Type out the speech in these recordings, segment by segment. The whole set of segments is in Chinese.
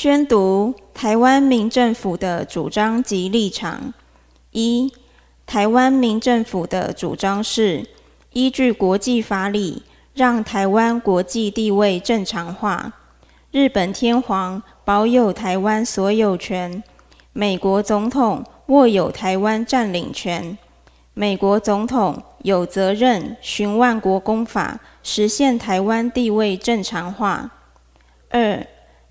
宣读台湾民政府的主张及立场：一、台湾民政府的主张是依据国际法理，让台湾国际地位正常化。日本天皇保有台湾所有权，美国总统握有台湾占领权，美国总统有责任循万国公法实现台湾地位正常化。二。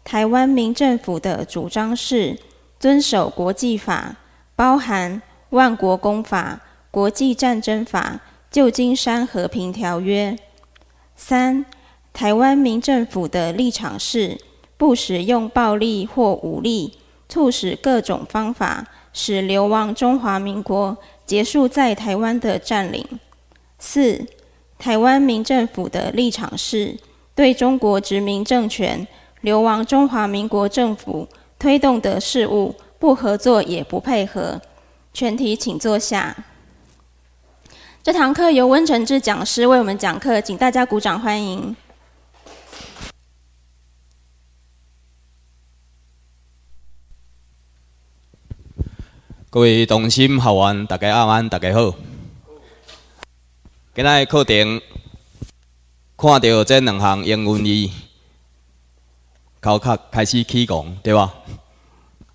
台湾民政府的主张是遵守国际法，包含万国公法、国际战争法、旧金山和平条约。三、台湾民政府的立场是不使用暴力或武力，促使各种方法使流亡中华民国结束在台湾的占领。四、台湾民政府的立场是对中国殖民政权。流亡中华民国政府推动的事务，不合作也不配合。全体请坐下。这堂课由温承志讲师为我们讲课，请大家鼓掌欢迎。各位同心学院，大家晚安，大家好。今仔的课程，看到这两行英文字。头壳开始起工，对吧？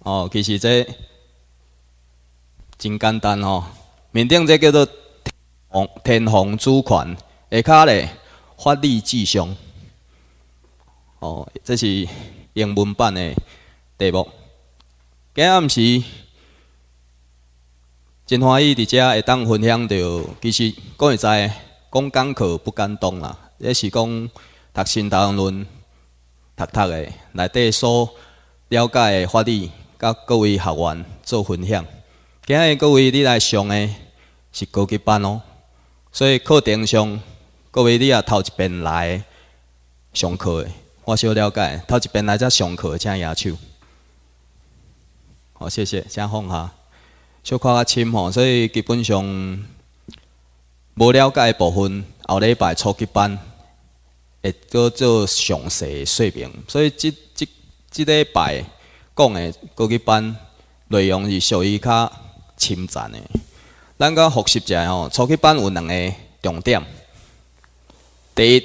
哦，其实这真简单哦。面顶这叫做“天天皇主权”，下骹的法律至上。哦，这是英文版的题目。今暗时真欢喜在遮会当分享到。其实讲会知讲讲课不敢动啦，也是讲读新唐论。读读的，内底所了解的法律，甲各位学员做分享。今日各位你来上诶是高级班哦，所以课程上各位你也头一遍来上课诶。我小了解，头一遍来才上课请举手。好，谢谢。请放下，小看较深吼，所以基本上无了解部分后礼拜初级班。会叫做详细水平，所以这这这礼拜讲的高级班内容是属于较深层的。咱个复习一下吼，初级班有两个重点：第一，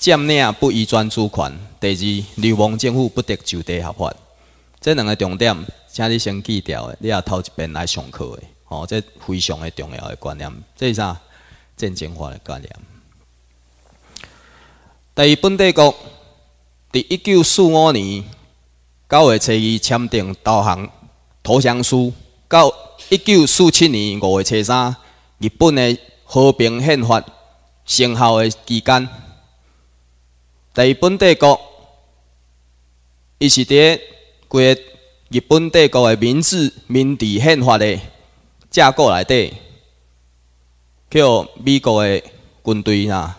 占领不依转主权；第二，流亡政府不得就地合法。这两个重点，请你先记掉的，你也头一遍来上课的。哦，这非常的重要的观念，这是啥？正进化的观念。在本帝国，伫一九四五年九月初二签订投降投降书，到一九四七年五月初三，日本的和平宪法生效的期间，在本帝国，伊是在规个日本帝国的明治、明治宪法的架构内底，互美国的军队呐、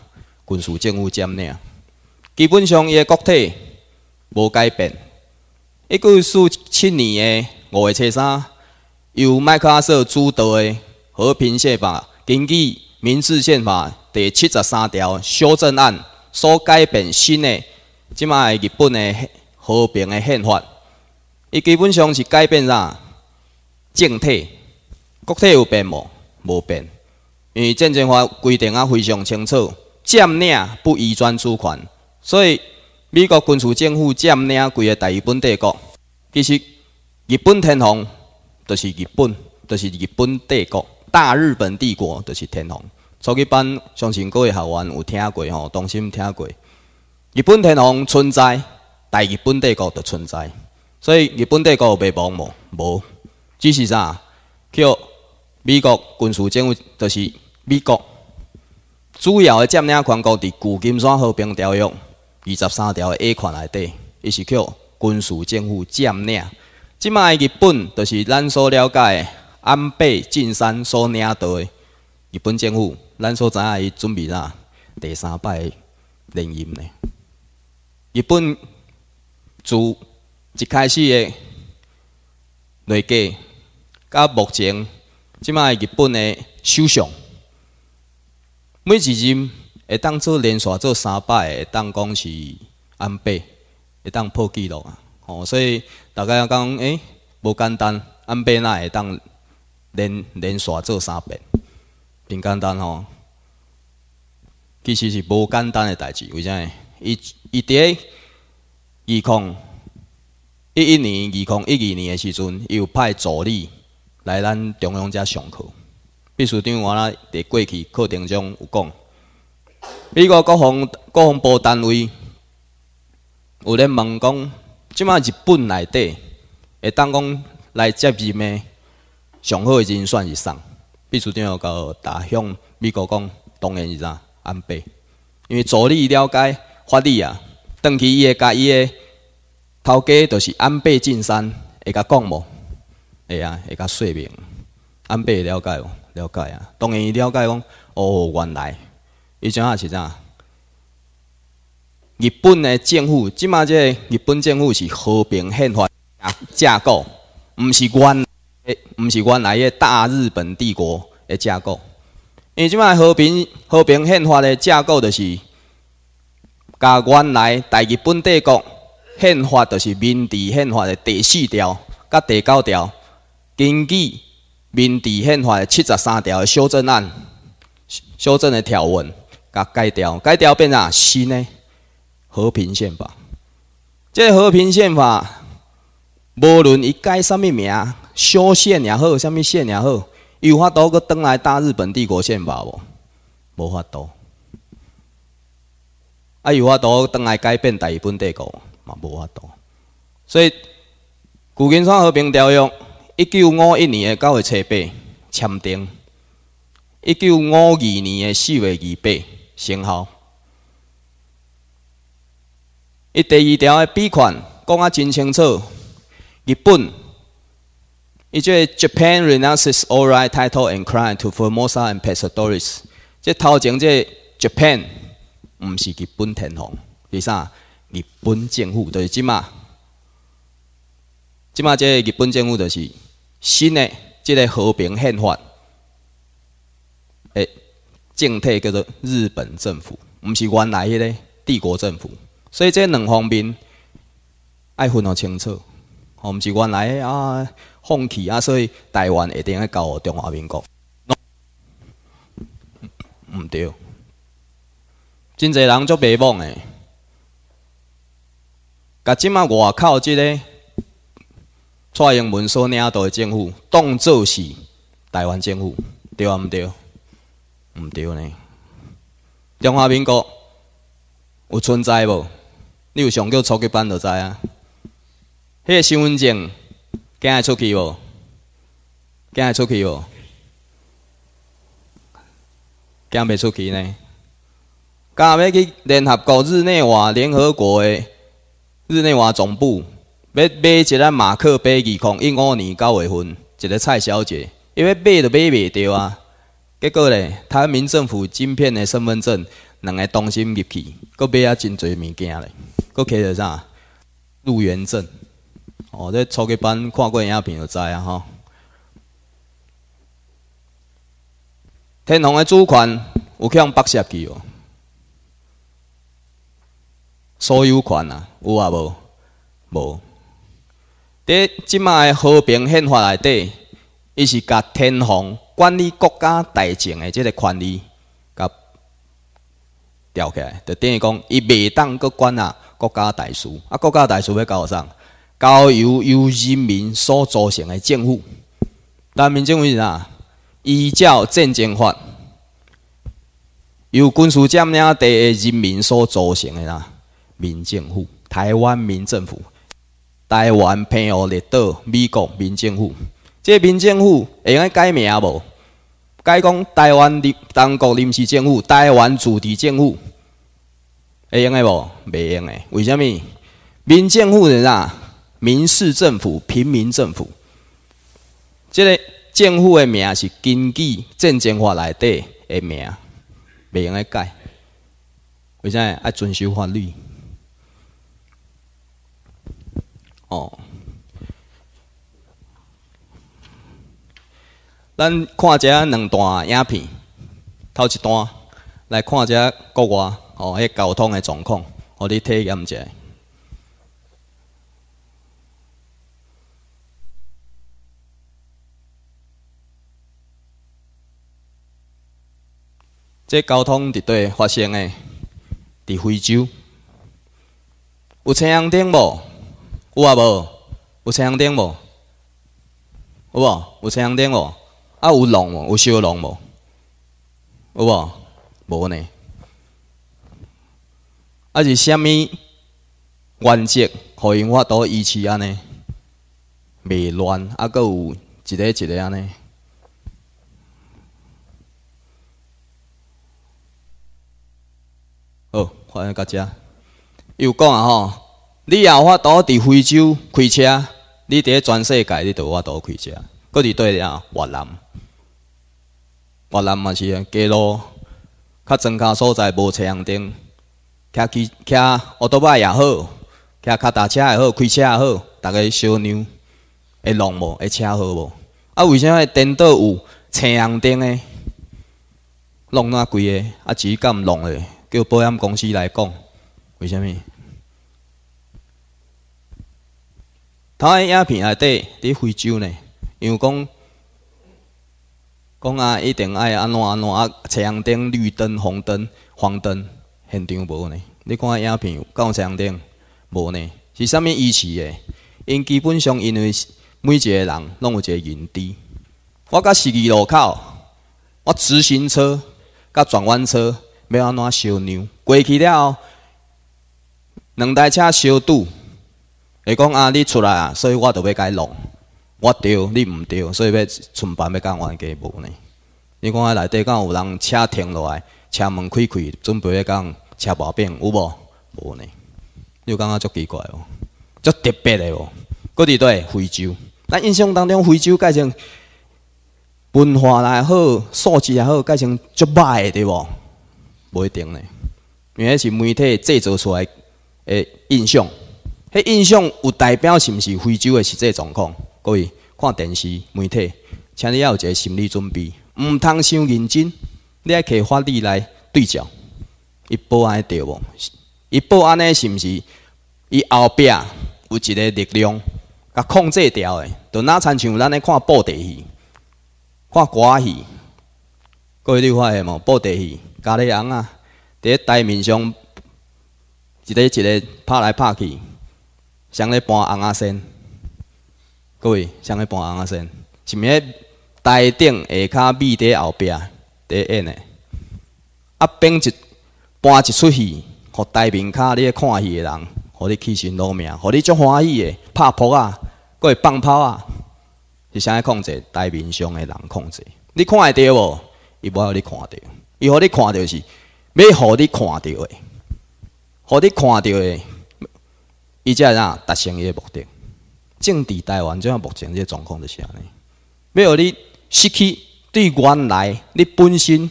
军事政府占领。基本上，伊个国体无改变。一九四七年的五月七三，由麦克阿瑟主导个和平宪法，根据《民治宪法》第七十三条修正案所改变新个即马日本个和平个宪法。伊基本上是改变啥？政体、国体有变无？无变，因为《战前法》规定啊非常清楚，占领不移转主权。所以，美国军事政府占领规个大日本帝国，其实日本天皇就是日本，就是日本帝国，大日本帝国就是天皇。初级班相信各位学员有听过吼，当心听过。日本天皇存在，大日本帝国就存在。所以，日本帝国灭亡没，无，只是啥，叫美国军事政府就是美国主要的占领权，国，伫旧金山和平条约。二十三条 A 款内底，伊是叫军事政府占领。即卖日本，就是咱所了解的安倍晋三所领导的日本政府，咱所知影伊准备啥？第三摆联姻呢？日本自一开始的内阁，到目前即卖日本的首相，每一任会当做连续做三摆，会当讲是安倍会当破纪录啊！吼，所以大家讲，哎，无简单，安倍那会当连连续做三摆，真简单吼。其实是无简单诶代志，为甚伊伊伫二零一一年、二零一二年诶时阵，伊有派助理来咱中央遮上课。秘书长原来伫过去课程中有讲。美国国防国防部单位有咧问讲，即卖日本内底会当讲来接任的上好的人选是啥？秘书长要个打向美国讲，当然是啥安倍，因为助理了解法律啊，当期伊个甲伊个头家就是安倍晋三会甲讲无？会啊，会甲说明安倍了解无？了解啊，当然伊了解讲哦，原来。伊怎啊是怎啊？日本诶政府即摆，即个日本政府是和平宪法架构，毋是原诶，毋是原来诶大日本帝国诶架构。因为即卖和平和平宪法诶架构，就是甲原来大日本帝国宪法，就是《明治宪法》诶第四条、甲第九条，根据《明治宪法》诶七十三条修正案、修正诶条文。改掉，改掉变成新的和平宪法。这和平宪法，无论伊改什么名，修宪也好，什么宪也好，有法度阁登来大日本帝国宪法无？无法度。啊，有法度登来改变大日本帝国嘛？无法度。所以，《旧金山和平条约》一九五一年的九月七八签订，一九五二年的四月二八。成效。伊第二条的条款讲啊真清楚，日本，伊即个 Japan renounces all right title and c r i m to Formosa and Pescadores，即套讲即 Japan 不是日本天皇，第三，日本政府就是即马，即马即日本政府就是新的即个和平宪法，诶。政体叫做日本政府，毋是原来迄个帝国政府，所以这两方面爱分互清楚，毋是原来啊放弃啊，所以台湾一定要交互中华民国。毋对，真侪人做白梦诶，甲即马外口即个蔡英文所领导诶政府，当做是台湾政府，对啊，毋对？毋对呢，中华民国有存在无？你有上过初级班就知啊。迄个身份证敢会出去无？敢会出去无？敢袂出去呢？敢要去联合国日内瓦，联合国的日内瓦总部要买一只马克杯，一零五年九月份，一个蔡小姐，因为买都买袂着啊。结果咧，台湾民政府金片的身份证，两个当心入去，佫买啊真侪物件咧，佫摕着啥？入园证，哦，这初级班看过影片就知啊吼。天虹的主权有去向北社区哦，所有权啊，有啊无？无。伫即卖和平宪法内底，伊是甲天虹。管理国家大政的这个权利，甲调起来，就等于讲，伊袂当阁管啊国家大事，啊国家大事要交上，交由由人民所组成的政府。那民政府是啥？依照《政经法》，由军事占领的人民所组成的呐，民政府，台湾民政府，台湾澎湖列岛，美国民政府。这民政府会用改名无？改讲台湾立中国临时政府、台湾主治政府会用诶无？袂用诶，为什么？民政府是啊，民事政府、平民政府，这个政府诶名是根据《宪政法》内底诶名，袂用改。为甚？要遵守法律。哦。咱看一下两段影片，头一段来看一下国外吼迄交通的状况，互你体验一下。即交通伫底发生的伫非洲有青红灯无？有啊无？有青红灯无？有无？有青红灯无？啊，有龙无？有小龙无？有无？无呢？啊，是虾物原则，可以法度一起安尼，袂乱，啊，佫有一个一个安尼。好，欢迎大家。又讲啊吼，你有法度伫非洲开车，你伫全世界你都法度开车，佮伫对啊，越南。华人嘛是啊，街路较增加所在无车灯，骑骑骑摩托车也好，骑脚踏车也好，开车也好，逐个小妞会弄无，会车好无？啊，为啥会颠倒有车灯呢？弄哪几个？啊，只敢弄嘞，叫保险公司来讲，为虾物？头一影片内底伫非洲呢，因为讲。讲啊，一定爱安怎安怎啊！红灯、绿灯、红灯、黄灯，现场无呢？你看影片到红灯无呢？是啥物意思诶？因基本上因为每一个人拢有一个认知。我甲十字路口，我直行车甲转弯车要安怎相让？过去了，两台车相堵，会讲啊，你出来，啊，所以我就要改路。我对，你毋对，所以要存办要讲冤家无呢？你看啊，内底敢有人车停落来，车门开开，准备要讲车毛病有无？无呢？你有感觉足奇怪哦，足特别的哦。个伫对非洲，咱印象当中非洲改成文化也好，素质也好，改成足歹的对无？无一定呢，因为是媒体制造出来诶印象。迄印象有代表是毋是非洲的实际状况？各位看电视、媒体，请你要有个心理准备，毋通想认真，你系用法律来对照，伊不安尼对无？伊不安尼是毋是？伊后壁有一个力量，甲控制掉的，就那亲像咱咧看布袋戏、看歌戏，各位你发现无？布袋戏、家里昂啊，伫台面上一个一个拍来拍去，像咧搬红阿仙。各位，想要扮红啊先，是毋免台顶下骹秘底后壁，伫一呢。啊，变一搬一出戏，互台面下咧看戏的人，互你起心努命，互你足欢喜嘅，拍扑啊，佮会放炮啊，是想要控制台面上的人控制。你看会到无？伊无让你看到，伊互你看到是，要互你看到的，互你看到的，伊才会让达成伊个目的。政治台湾，即样目前即个状况就是安尼。没有你失去对原来你本身、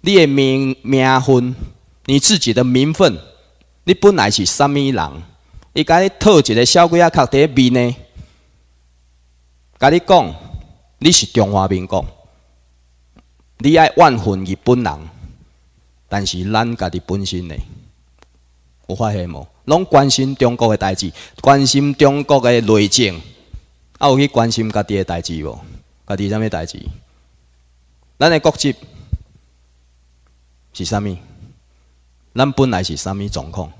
你的名名分、你自己的名分，你本来是啥物人？伊甲你套一个小鬼仔壳底面呢？甲你讲你是中华民国，你爱万分日本人，但是咱家己本身呢？有发现无？拢关心中国的代志，关心中国的内政，还有去关心家己的代志无？家己啥物代志？咱的国籍是啥物？咱本来是啥物状况？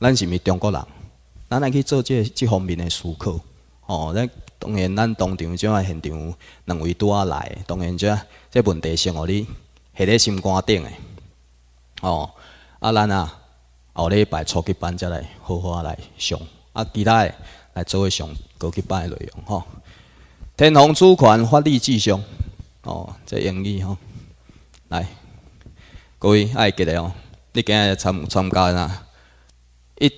咱是毋是中国人？咱来去做即、即方面的思考。哦，咱当然咱当场即个现场两位拄啊来，当然即这问题先互你下伫心肝顶的哦，啊咱啊。后礼拜初级班则来好好来上，啊，其他来做上高级班的内容吼。天虹主权法律至上，哦，这英语吼，来，各位爱记得哦。你今日参参加呐？一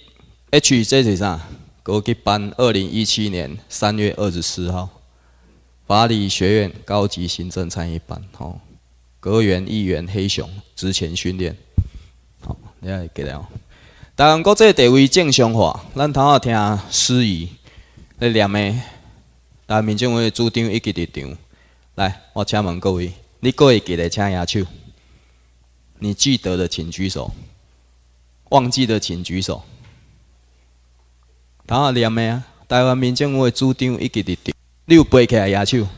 H 这是啥？高级班，二零一七年三月二十四号，法理学院高级行政参与班，吼，阁员议员黑熊之前训练，好，你爱记得哦。台湾国这地位正常化，咱头下听司仪来念的台湾民进会的主张以及立场。来，我请问各位，你各会记得请举手，你记得的请举手，忘记的请举手。头下念的啊，台湾民进会的主张以及立场，你有背起来？举手，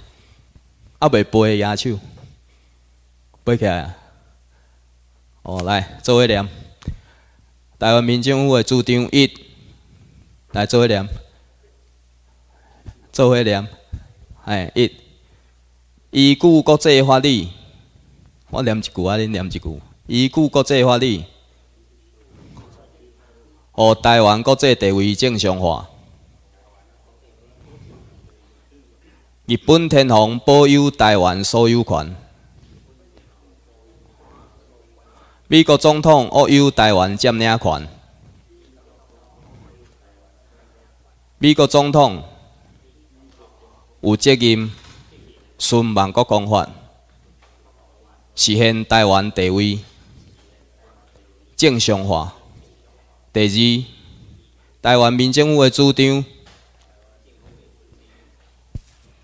啊，未背的举手，背起来。哦，来，这位念。台湾民政府的主张一来做一念，做一念，哎，依据国际法律，我念一句啊，恁念一句，依据国际法律，互台湾国际地位正常化，日本天皇保有台湾所有权。美国总统拥有台湾占领权。美国总统有责任顺万国公法实现台湾地位正常化。第二，台湾民政府的主张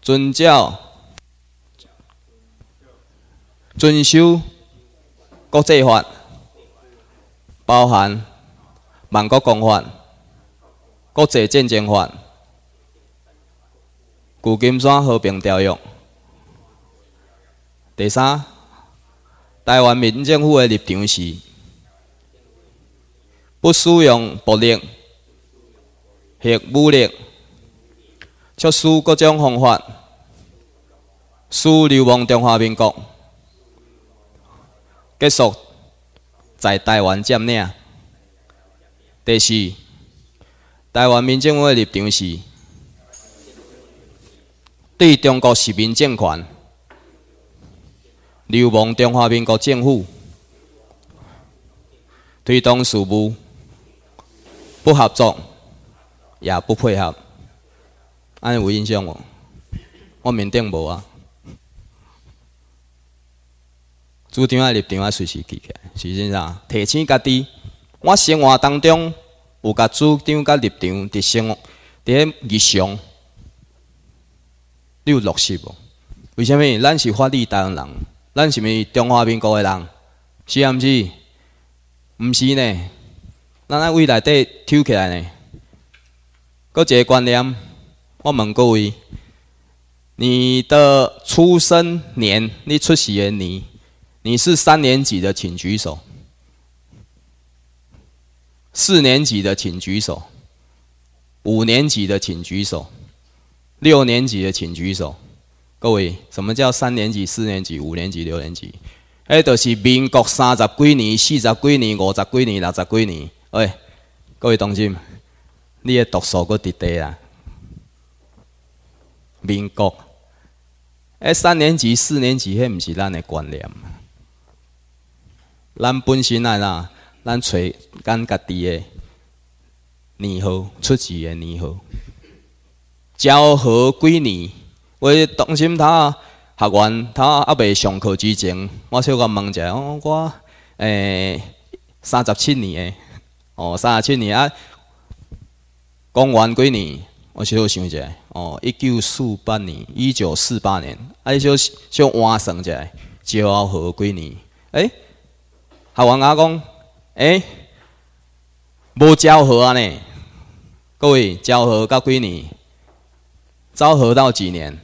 遵照、遵守。国际法包含万国公法、国际战争法、旧金山和平条约。第三，台湾民政府的立场是不使用暴力，或武力，却使各种方法使流亡中华民国。结束在台湾占领。第四，台湾民进会立场是对中国是民政权、流亡中华民国政府推动事务不合作，也不配合。安尼有印象无？我面顶无啊。主长啊，立场啊，随时记起来。是真上，提醒家己，我生活当中有家主长，甲立场伫生的日常，你有落实无？为什物咱是法律当，人，咱是毋是中华民国的人，是啊？毋是？毋是呢？咱在胃内底抽起来呢？个一个观念，我问各位，你的出生年，你出生的年？你是三年级的，请举手；四年级的，请举手；五年级的，请举手；六年级的，请举手。各位，什么叫三年级、四年级、五年级、六年级？哎，就是民国三十几年、四十几年、五十几年、六十几年。喂，各位同志，你的读书够伫低啦！民国哎，三年级、四年级，那不是咱的观念吗？咱本身来啦，咱找咱家己的年号，出世的年号。昭和几年？我当心他学员他啊未上课之前，我小可问者，我诶，三十七年的，哦，三十七年啊。公完几年？我小想想下，哦，一九四八年，一九四八年，啊，小换算一下，昭和几年？诶。孝王阿公，哎，无昭和呢？各位，交合到几年？昭和到几年？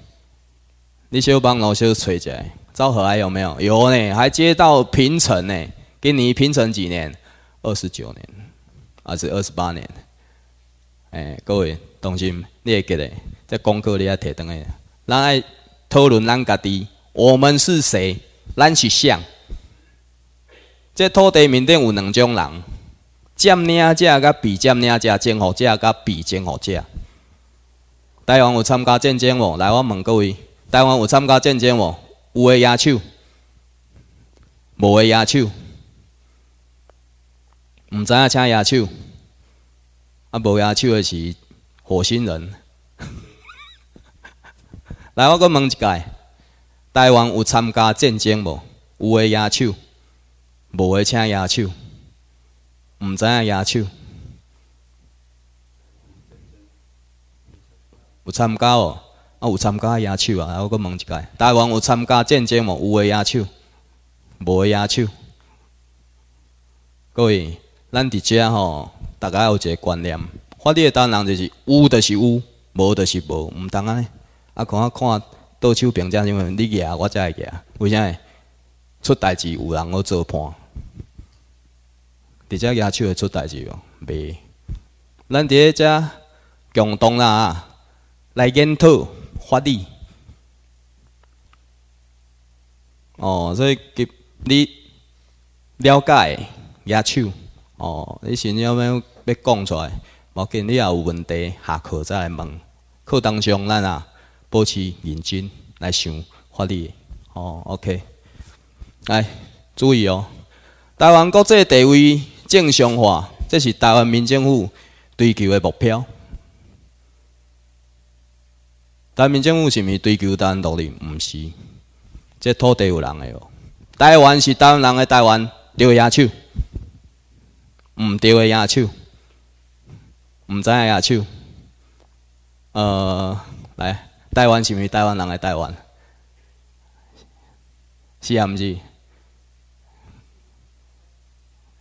你先帮老找一下，昭和还有没有？有呢，还接到平成呢。给你平成几年？二十九年，还是二十八年？哎，各位，同心，你也记得，这功课你要提灯诶。咱爱讨论咱家己，我们是谁？咱是谁？这土地面顶有两种人，占领家甲被占领家，征服者甲被征服者。台湾有参加战争无？来，我问各位，台湾有参加战争无？有诶野手，无诶野手，毋知影请野手，啊，无野手的是火星人。来，我阁问一解，台湾有参加战争无？有诶野手。无诶，请野手，毋知影野手有参加哦，啊有参加野手啊，啊，我搁问一下，台湾有参加战争无？有诶野手，无诶鸦手。各位，咱伫遮吼，大家有一个观念，法律当人就是有就是有，无就是无，毋同安尼啊？看啊看，倒手评价因为你赢我才会赢，为啥？呢？出代志有人要做伴。伫遮野丑会出代志哦，袂。咱伫遮共同啦，来研讨法律。哦，所以给你了解野丑。哦，你想要要要讲出来，无紧，你也有问题下课再来问。课堂上，咱啊保持认真来想法律。哦，OK。来，注意哦，台湾国际地位。正常化，这是台湾民政府追求的目标。台湾民政府是毋是追求台湾独立？毋是，这土地有人的哦。台湾是台湾人的台湾，对野手，枪，对钓的虾手，毋知影野手。呃，来，台湾是毋是台湾人的台湾？是啊，毋是？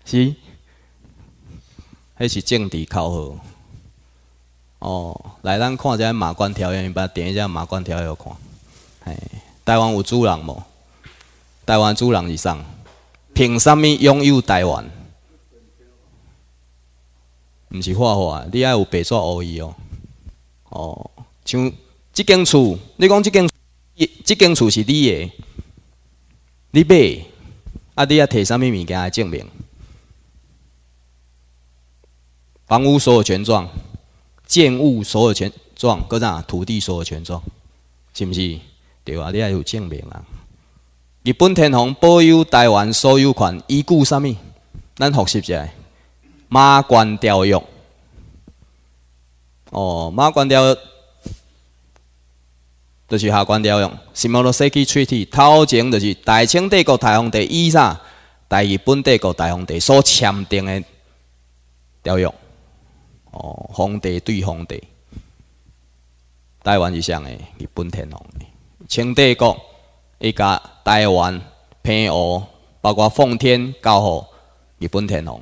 是。迄是政治考核哦，来咱看一下《马关条约》，你把它点一下《马关条约》看。嘿，台湾有主人无？台湾主人是谁？凭啥物拥有台湾？毋是画画，你爱有白纸黑字哦。哦，像即间厝，你讲即间即间厝是你的，你买，啊，你要摕啥物物件来证明？房屋所有权状、建物所有权状，搁啥土地所有权状，是不是？对啊，你还有证明啊。日本天皇保有台湾所有权依据啥物？咱复习一下，马关条约。哦，马关条约就是下关条约，是马来西亚去处头前就是大清帝国、大皇帝与啥，大日本帝国、大皇帝所签订的条约。哦，皇帝对皇帝，台湾是啥呢？日本天皇。清帝国伊甲台湾、平湖，包括奉天、高河，日本天皇。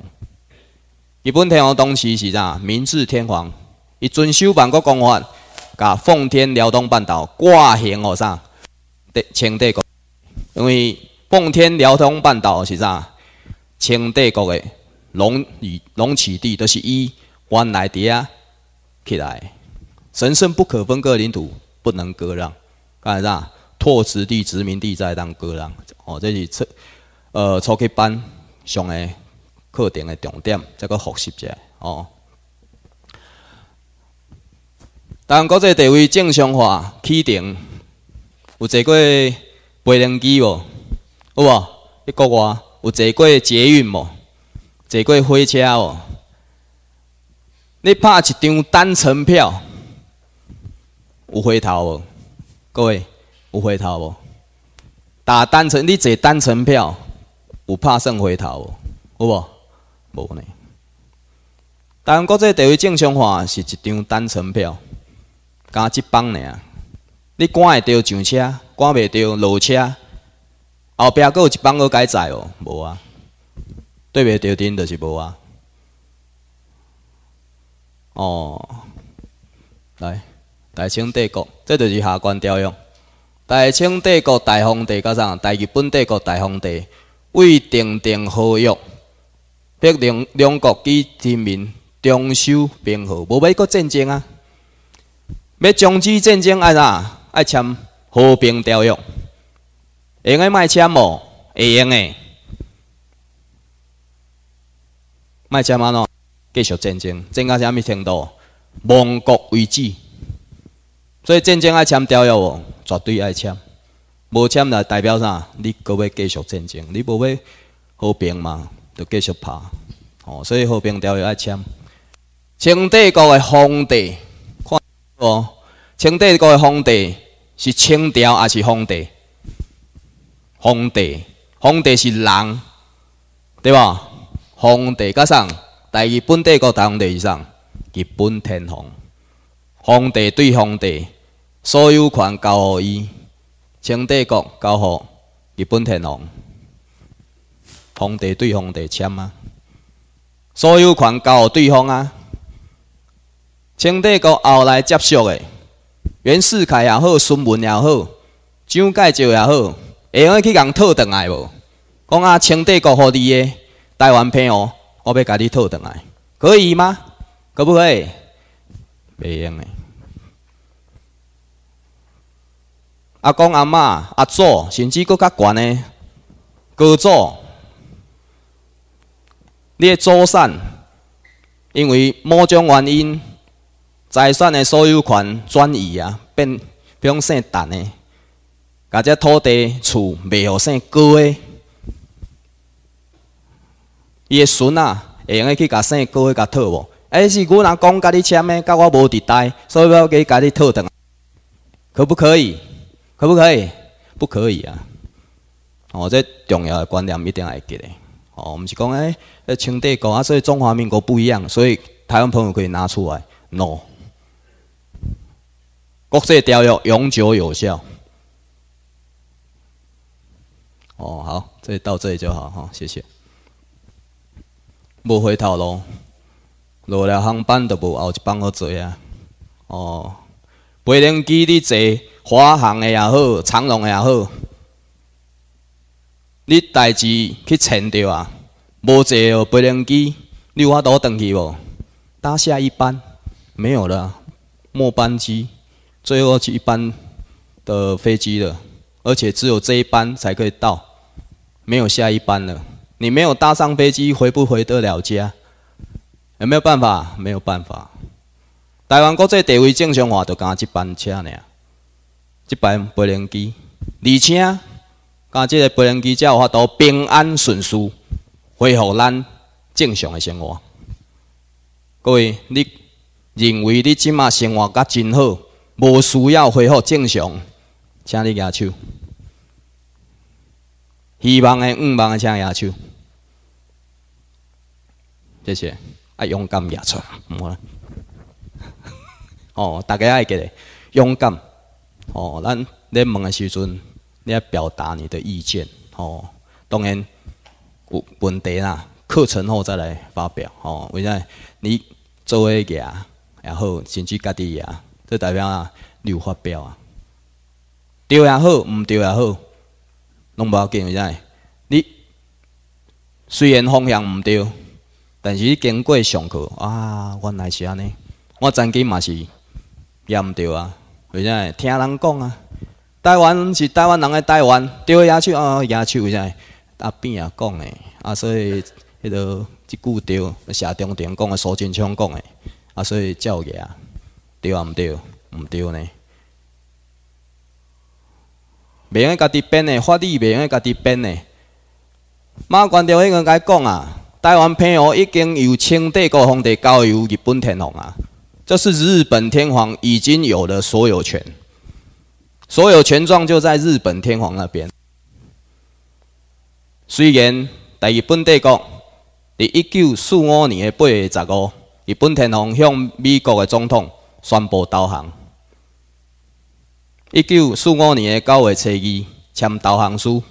日本天皇当时是啥？明治天皇，伊遵守万国公法，把奉天辽东半岛挂分哦，啥？清帝国。因为奉天辽东半岛是啥？清帝国的龙与龙起地，就是伊。弯来伫啊，起来！神圣不可分割领土不能割让，看啥？拓殖地、殖民地在当割让哦。这是初，呃，初级班上的课程的重点，再个复习者哦。当国际地位正常化，起程，有坐过飞机无？有无？在国外有坐过捷运无？坐过火车无？你拍一张单程票有回头无？各位有回头无？打单程，你坐单程票有拍算回头无？有无？无呢。但国际地位正常化是一张单程票，加一班尔。你赶会到上车，赶袂到落车，后壁阁有一班阁该载哦，无啊？对袂到顶就是无啊。哦，来，大清帝国，这就是下官调用。大清帝国大皇帝甲啥？大日本帝国大皇帝为订定合约，逼两两国及人民重修平和，无要搁战争啊！要终止战争爱啥？爱签和平条约，会用卖签无？会用诶，卖签安怎？继续战争，战争啥物程度？亡国为止。所以战争爱签条约，绝对爱签。无签来代表啥？你阁欲继续战争？你无欲和平嘛？就继续拍哦。所以和平条约爱签。清帝国的皇帝，看哦，清帝国的皇帝是清朝还是皇帝？皇帝，皇帝是人，对吧？皇帝加上。在日本帝国同地上，日本天皇，皇帝对皇帝，所有权交予伊，清帝国交予日本天皇，皇帝对皇帝签啊，所有权交予对方啊。清帝国后来接受的，袁世凯也好，孙文也好，蒋介石也好，会用去共讨倒来无？讲啊，清帝国予你的台湾片哦。我要家己套转来，可以吗？可不可以？袂用诶。阿公阿妈阿祖，甚至搁较悬诶高祖，你诶祖产，因为某种原因，财产诶所有权转移啊，变平成淡诶，家只土地厝袂互生高诶。伊的孙啊，会用去甲生高去甲讨无？还是阮若讲甲你签的，甲我无伫待，所以要要甲你讨掉。可不可以？可不可以？不可以啊！哦，这重要的观念一定要记得。哦，毋是讲哎，清帝国啊，所以中华民国不一样，所以台湾朋友可以拿出来。No，国际条约永久有效。哦，好，这到这里就好哈，谢谢。无回头路，落了航班就无后一班好坐啊！哦，飞龙机你坐，华航的也好，长龙的也好，你代志去签着啊！无坐哦，飞龙机你有法倒等去无？搭下一班没有了，末班机，最后一班的飞机了，而且只有这一班才可以到，没有下一班了。你没有搭上飞机，回不回得了家？有没有办法？没有办法。台湾国际地位正常，我就刚去班车呢，去班飞行机。而且，刚这个飞行机才有法度平安顺遂，恢复咱正常的生活。各位，你认为你即马生活刚真好，无需要恢复正常？请你举手。希望的、欲望的，请举手，谢谢，啊，勇敢举出，唔好啦。哦，大家爱记得勇敢。哦，咱咧问的时阵，你要表达你的意见。哦，当然，有问题啦，课程后再来发表。哦，为啥你做个呀，然后先去家己呀，这代表啊，你有发表啊，对也好，唔对也好。拢无要紧，为怎？你虽然方向毋对，但是你经过上课，啊，原来是安尼。我曾经嘛是也毋对啊，为怎？听人讲啊，台湾是台湾人诶，台湾对野手，啊，野手为怎？啊边也讲诶，啊所以迄个即句对，下中田讲诶，苏俊昌讲诶，啊所以照个啊，对啊毋对，毋对呢？袂用家己编诶，法律袂用家己编诶。马关条约应该讲啊，台湾澎湖已经由清帝国皇帝交由日本天皇啊，这是日本天皇已经有了所有权，所有权状就在日本天皇那边。虽然，在日本帝国伫一九四五年诶八月十五，日本天皇向美国诶总统宣布投降。一九四五年的九月初二签投降书，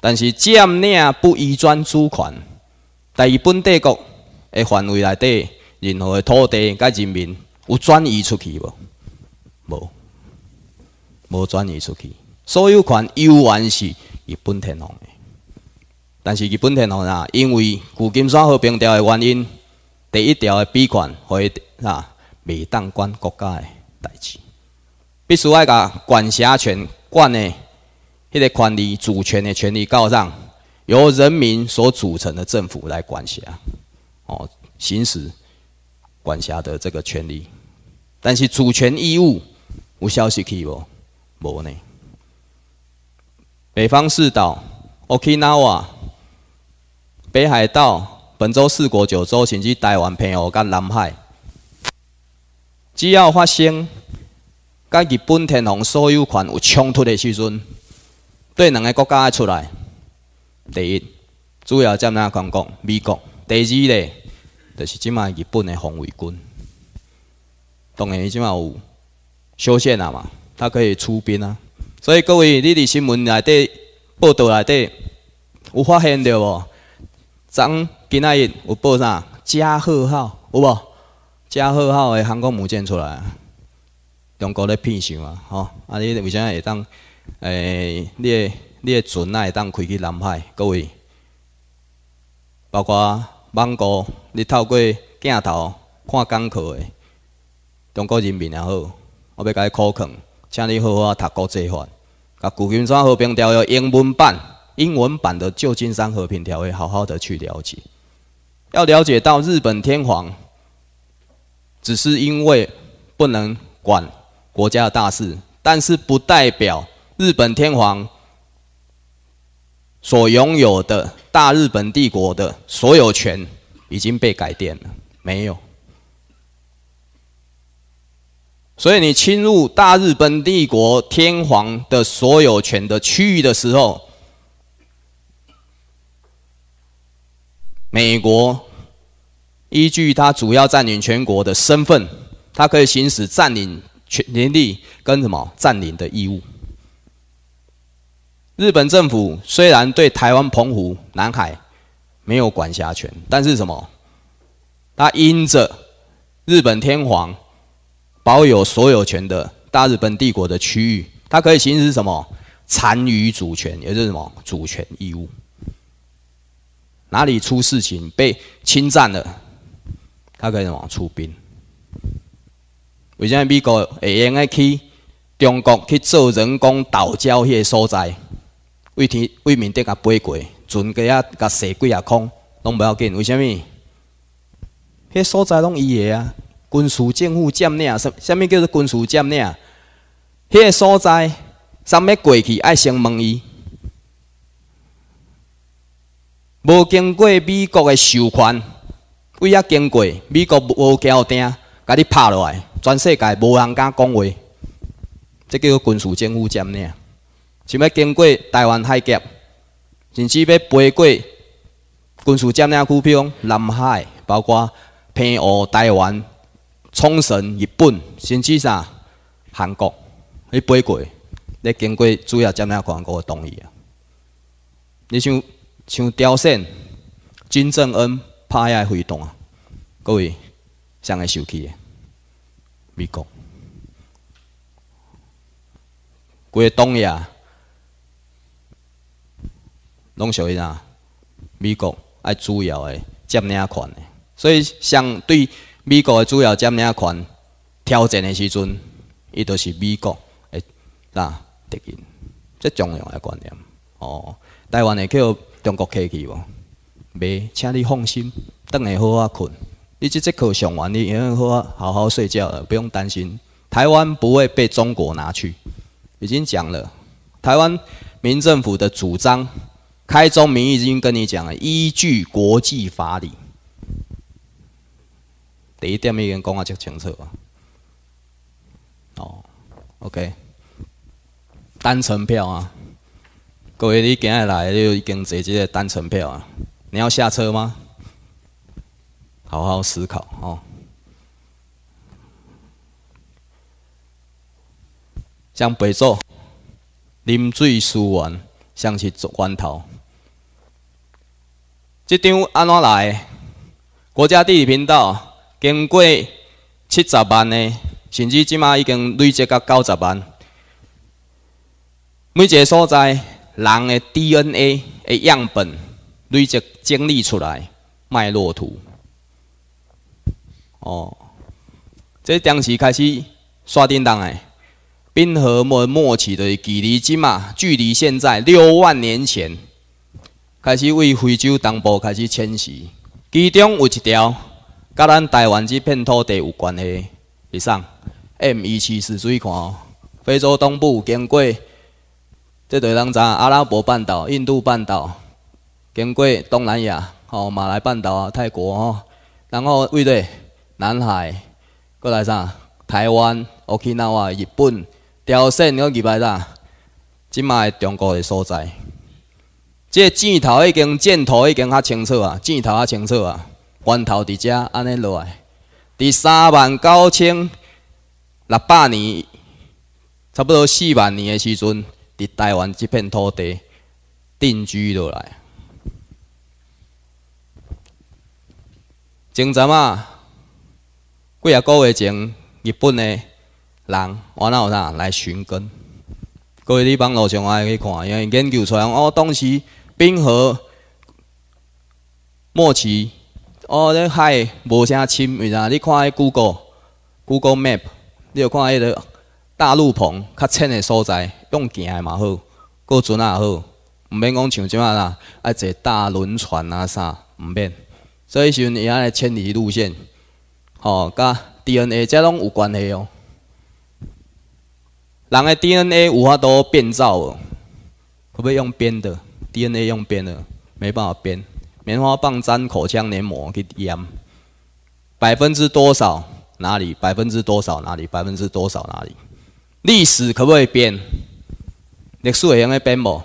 但是占领不移转主权，在日本帝国的范围内底任何土地甲人民有转移出去无？无，无转移出去，所有权依然是日本天皇的。但是日本天皇啊，因为《旧金山和平条的原因，第一条的 B 款，伊啊未当管国家的代志。必须爱甲管辖权，管的迄个管理主权的权利告上，由人民所组成的政府来管辖，哦，行使管辖的这个权利。但是主权义务，无消息去无，无呢。北方四岛，Okinawa，北海道，本州四国九州，甚至台湾澎湖跟南海，只要发生。甲日本天皇所有权有冲突的时阵，对两个国家的出来。第一，主要在哪讲讲美国；第二嘞，就是即卖日本的防卫军，当然即卖有修宪了嘛，他可以出兵啊。所以各位，你伫新闻内底报道内底有发现着无？昨今仔日有报啥？加贺号有无？加贺号的航空母舰出来。中国咧骗象啊，吼！啊，你为啥会当？诶，你、的你的船会当开去南海？各位，包括网果，你透过镜头看港口的，中国人民也好，我要甲伊考劝，请你好好读国际法，啊，《旧金山和平条约》英文版，英文版的《旧金山和平条约》好好的去了解，要了解到日本天皇只是因为不能管。国家大事，但是不代表日本天皇所拥有的大日本帝国的所有权已经被改变了。没有，所以你侵入大日本帝国天皇的所有权的区域的时候，美国依据它主要占领全国的身份，它可以行使占领。权利跟什么占领的义务？日本政府虽然对台湾、澎湖、南海没有管辖权，但是什么？他因着日本天皇保有所有权的大日本帝国的区域，他可以行使什么残余主权，也就是什么主权义务？哪里出事情被侵占了，他可以什么出兵？为啥美国会用去中国去做人工岛礁？迄个所在为天为面顶个飞过，船家甲蛇龟啊，空拢不要紧。为虾物迄个所在拢伊个啊，军事政府占领什？虾物叫做军事占领？迄个所在，啥物过去爱先问伊，无经过美国的授权，为啊经过美国无交定。甲你拍落来，全世界无人敢讲话，这叫军事政府占领。想要经过台湾海峡，甚至要飞过军事占领区，比如南海，包括平湖、台湾、冲绳、日本，甚至啥韩国，去飞过，你经过主要占领国的同意啊。你像像朝鲜，金正恩拍下会动啊，各位。向会受气的，美国、个东亚拢属于哪？美国爱主要的占领权，所以相对美国的主要占领权挑战的时阵，伊都是美国的哪敌人，这重要的观念。哦，台湾的互中国客气无？袂，请你放心，等下好好困。你这节课上完，你以后好好睡觉了，不用担心，台湾不会被中国拿去。已经讲了，台湾民政府的主张，开宗明义已经跟你讲了，依据国际法理，第一点，已经讲话就清楚啊。哦，OK，单程票啊，各位你今日来就已经坐这个单程票啊，你要下车吗？好好思考哦。像北洲，林水思源，想去走源头。这张安怎来？国家地理频道经过七十万的，甚至即马已经累积到九十万，每一个所在人的 DNA 的样本累积整理出来脉络图。哦，这当时开始刷叮当诶，冰河末末期的距离只嘛，距离现在六万年前开始为非洲东部开始迁徙，其中有一条甲咱台湾这片土地有关系，以上 M 一七四水看，非洲东部经过这台人啥？阿拉伯半岛、印度半岛，经过东南亚哦，马来半岛啊、泰国哦，然后位在。南海，过来啥？台湾、奥克尼、哇、日本、朝鲜，搁几排啦？即卖中国的所在，即箭头已经箭头已经较清楚啊，箭头较清楚啊，源头伫遮，安尼落来。伫三万九千六百年，差不多四万年的时阵，伫台湾即片土地定居落来。前阵啊。几啊个月前，日本的人我那有啦来寻根。各位，你帮路上爱去看，因为研究出，来，哦，当时冰河末期，哦，咧海无虾深，为啥？你看迄 Google Google Map，你要看迄个大陆旁较浅的所在，用行的嘛好，过船也好，毋免讲像怎啊啦，一坐大轮船啊啥，唔变。所以时阵伊爱迁移路线。吼，甲 DNA 这拢有关系哦。人的 DNA 有法多变造，哦，可不以用编的 DNA，用编的没办法编。棉花棒沾口腔黏膜去验，百分之多少哪里？百分之多少哪里？百分之多少哪里？历史可不可以编？历史会用来编无？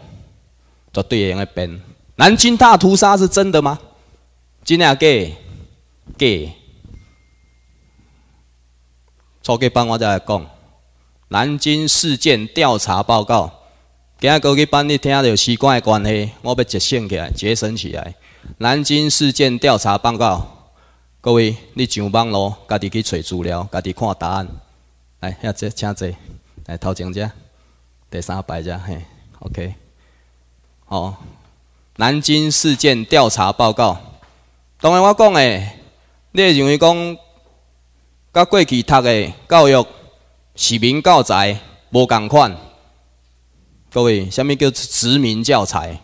绝对会用来编。南京大屠杀是真的吗？真啊假？假。初级班，我再讲《南京事件调查报告》。今日高级班，你听到有关的关系，我要节省起来，节省起来。《南京事件调查报告》，各位，你上网咯，家己去找资料，家己看答案。来，遐坐，请坐，来头前只第三排只嘿，OK。好，《南京事件调查报告》。当然，我讲诶，你会认为讲。甲过去读的教育殖民教材无共款，各位，什么叫殖民教材？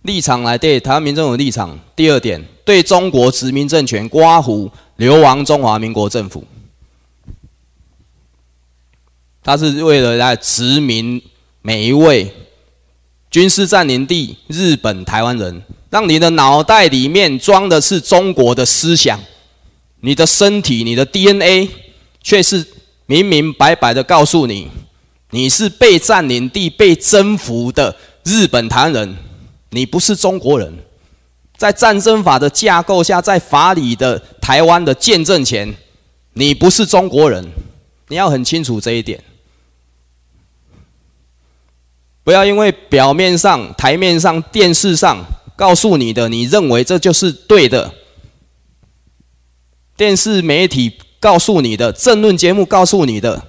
立场来对台湾民众有立场。第二点，对中国殖民政权刮胡流亡中华民国政府，他是为了来殖民每一位军事占领地日本台湾人，让你的脑袋里面装的是中国的思想。你的身体，你的 DNA，却是明明白白的告诉你，你是被占领地、被征服的日本唐人，你不是中国人。在战争法的架构下，在法理的台湾的见证前，你不是中国人。你要很清楚这一点，不要因为表面上、台面上、电视上告诉你的，你认为这就是对的。电视媒体告诉你的，政论节目告诉你的，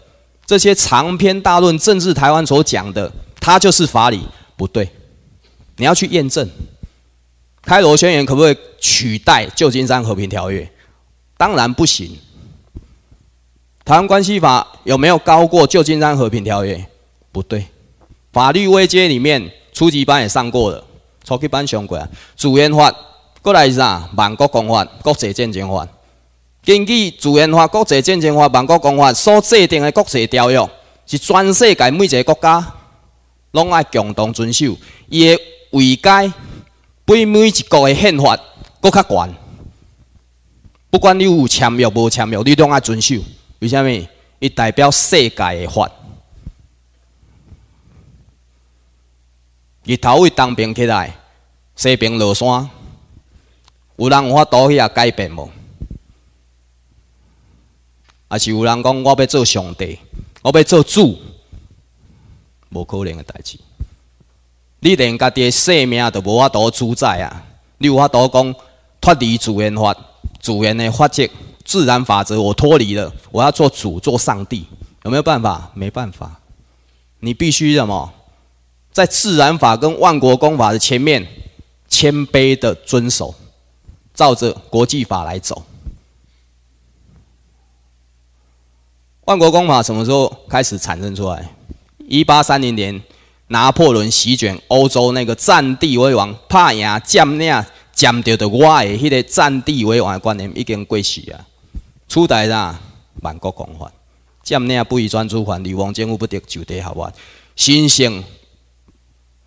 这些长篇大论，政治台湾所讲的，它就是法理不对。你要去验证《开罗宣言》可不可以取代《旧金山和平条约》？当然不行。《台湾关系法》有没有高过《旧金山和平条约》？不对。法律危机里面，初级班也上过了，初级班上过啊。主演法，过来是啥？万国公法、国际战争法。根据《自然法》《国际战争法》《万国公法》所制定的国际条约，是全世界每一个国家拢爱共同遵守，伊会违改比每一个宪法搁较悬。不管你有签约无签约，你拢爱遵守。为虾米？伊代表世界的法。日头位东边起来，西边落山，有人有法倒去啊？改变无？也是有人讲，我要做上帝，我要做主，无可能的代志。你连家己的性命都无法独主宰啊！你无法独讲脱离自然法、自然的法则、自然法则，我脱离了，我要做主、做上帝，有没有办法？没办法。你必须什么？在自然法跟万国公法的前面，谦卑的遵守，照着国际法来走。万国公法什么时候开始产生出来？一八三零年，拿破仑席卷欧洲，那个战地为王、怕赢占领、占着的我的迄个战地为王观念已经过时了。出台啦，万国公法，占领不宜专诸权，女王政府不得就地合法。神圣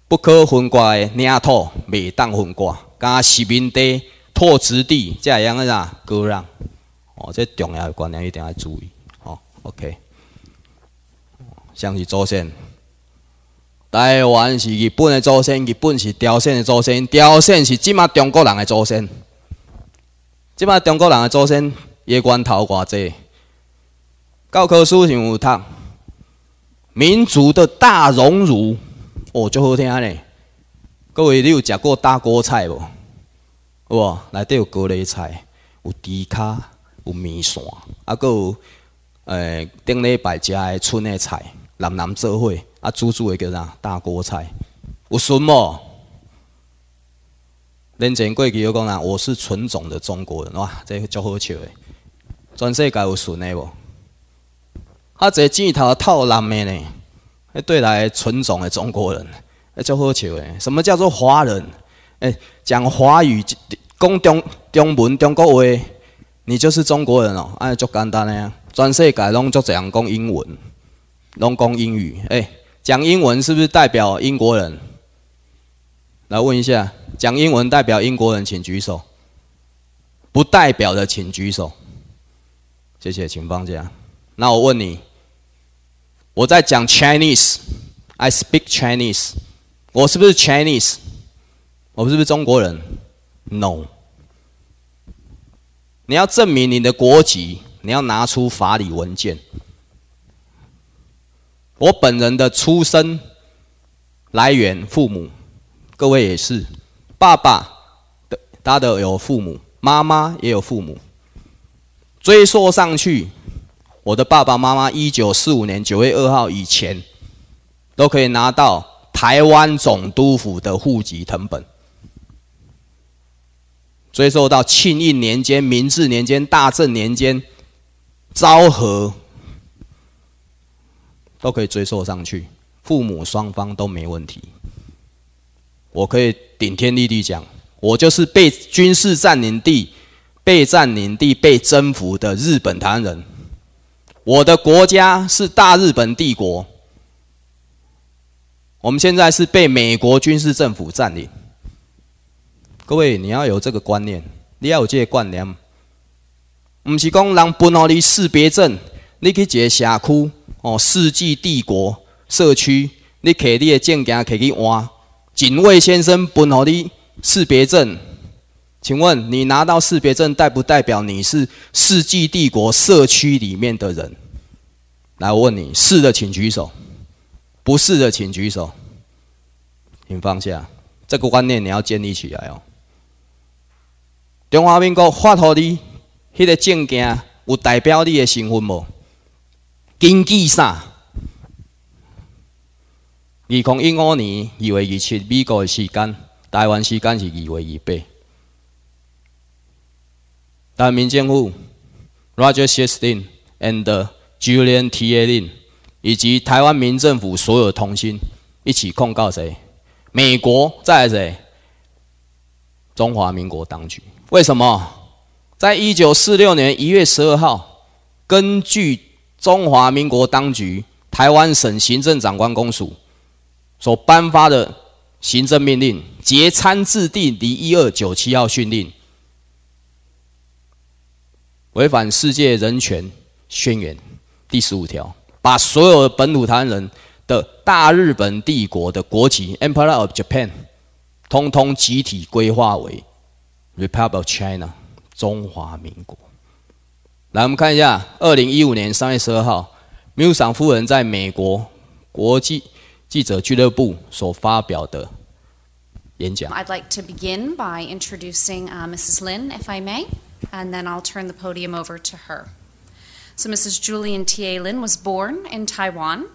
不可分割的领土未当分割，甲殖民地、拓殖地这样子啦割让哦，这重要的观念一定要注意。OK，像是祖先，台湾是日本的祖先，日本是朝鲜的祖先，朝鲜是即马中国人的祖先，即马中国人的祖先，嘢源头偌济。教科书上有读，民族的大荣辱，哦，足好听咧。各位，你有食过大锅菜无？有无？内底有高丽菜，有猪脚，有面线，啊，佮有。诶，顶礼拜食诶剩诶菜，南南做伙啊，煮煮诶叫啥大锅菜？有孙无？恁前过期有讲人，我是纯种的中国人，哇，这个足好笑的。全世界有纯的无？啊，这镜头套男的呢，对来纯种的中国人，诶，足好笑的。什么叫做华人？诶，讲华语、讲中中文、中国话，你就是中国人哦，哎，足简单诶、啊。专设改弄作怎样讲英文，弄讲英语。哎，讲英文是不是代表英国人？来问一下，讲英文代表英国人，请举手。不代表的请举手。谢谢，请放假。那我问你，我在讲 Chinese，I speak Chinese，我是不是 Chinese？我是不是中国人？No。你要证明你的国籍。你要拿出法理文件。我本人的出生来源、父母，各位也是。爸爸的他的有父母，妈妈也有父母。追溯上去，我的爸爸妈妈一九四五年九月二号以前，都可以拿到台湾总督府的户籍成本。追溯到庆应年间、明治年间、大正年间。昭和都可以追溯上去，父母双方都没问题。我可以顶天立地讲，我就是被军事占领地、被占领地、被征服的日本唐人。我的国家是大日本帝国，我们现在是被美国军事政府占领。各位，你要有这个观念，你要有这个观念。毋是讲人分互你识别证，你去一个社区哦，世纪帝国社区，你摕你的证件摕去换。警卫先生分互你识别证，请问你拿到识别证代不代表你是世纪帝国社区里面的人？来，我问你，是的请举手，不是的请举手，请放下这个观念，你要建立起来哦。中华人民国发号你。迄个证件有代表你的身份无？根据啥？二零一五年二月二七美国的时间，台湾时间是二月二八。大民政府，Roger s h e s t i n and Julian t a y l i n 以及台湾民政府所有同心一起控告谁？美国在谁？中华民国当局？为什么？在一九四六年一月十二号，根据中华民国当局台湾省行政长官公署所颁发的行政命令节参制定第一二九七号训令，违反世界人权宣言第十五条，把所有本土台人的大日本帝国的国籍 Empire of Japan，通通集体规划为 Republic of China。中华民国。来，我们看一下，二零一五年三月十二号，缪赏夫人在美国国际记者俱乐部所发表的演讲。I'd like to begin by introducing uh, Mrs. Lin, if I may, and then I'll turn the podium over to her. So, Mrs. Julian T. A. Lin was born in Taiwan.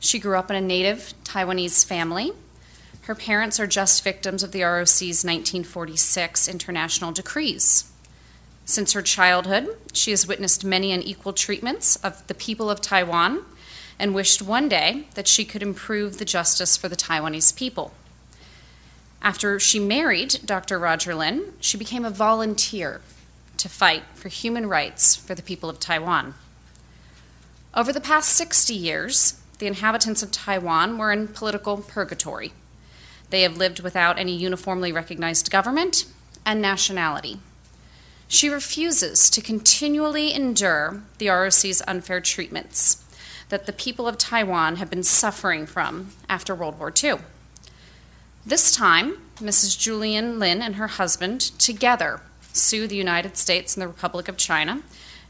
She grew up in a native Taiwanese family. Her parents are just victims of the ROC's 1946 international decrees. Since her childhood, she has witnessed many unequal treatments of the people of Taiwan and wished one day that she could improve the justice for the Taiwanese people. After she married Dr. Roger Lin, she became a volunteer to fight for human rights for the people of Taiwan. Over the past 60 years, the inhabitants of Taiwan were in political purgatory. They have lived without any uniformly recognized government and nationality. She refuses to continually endure the ROC's unfair treatments that the people of Taiwan have been suffering from after World War II. This time, Mrs. Julian Lin and her husband together sue the United States and the Republic of China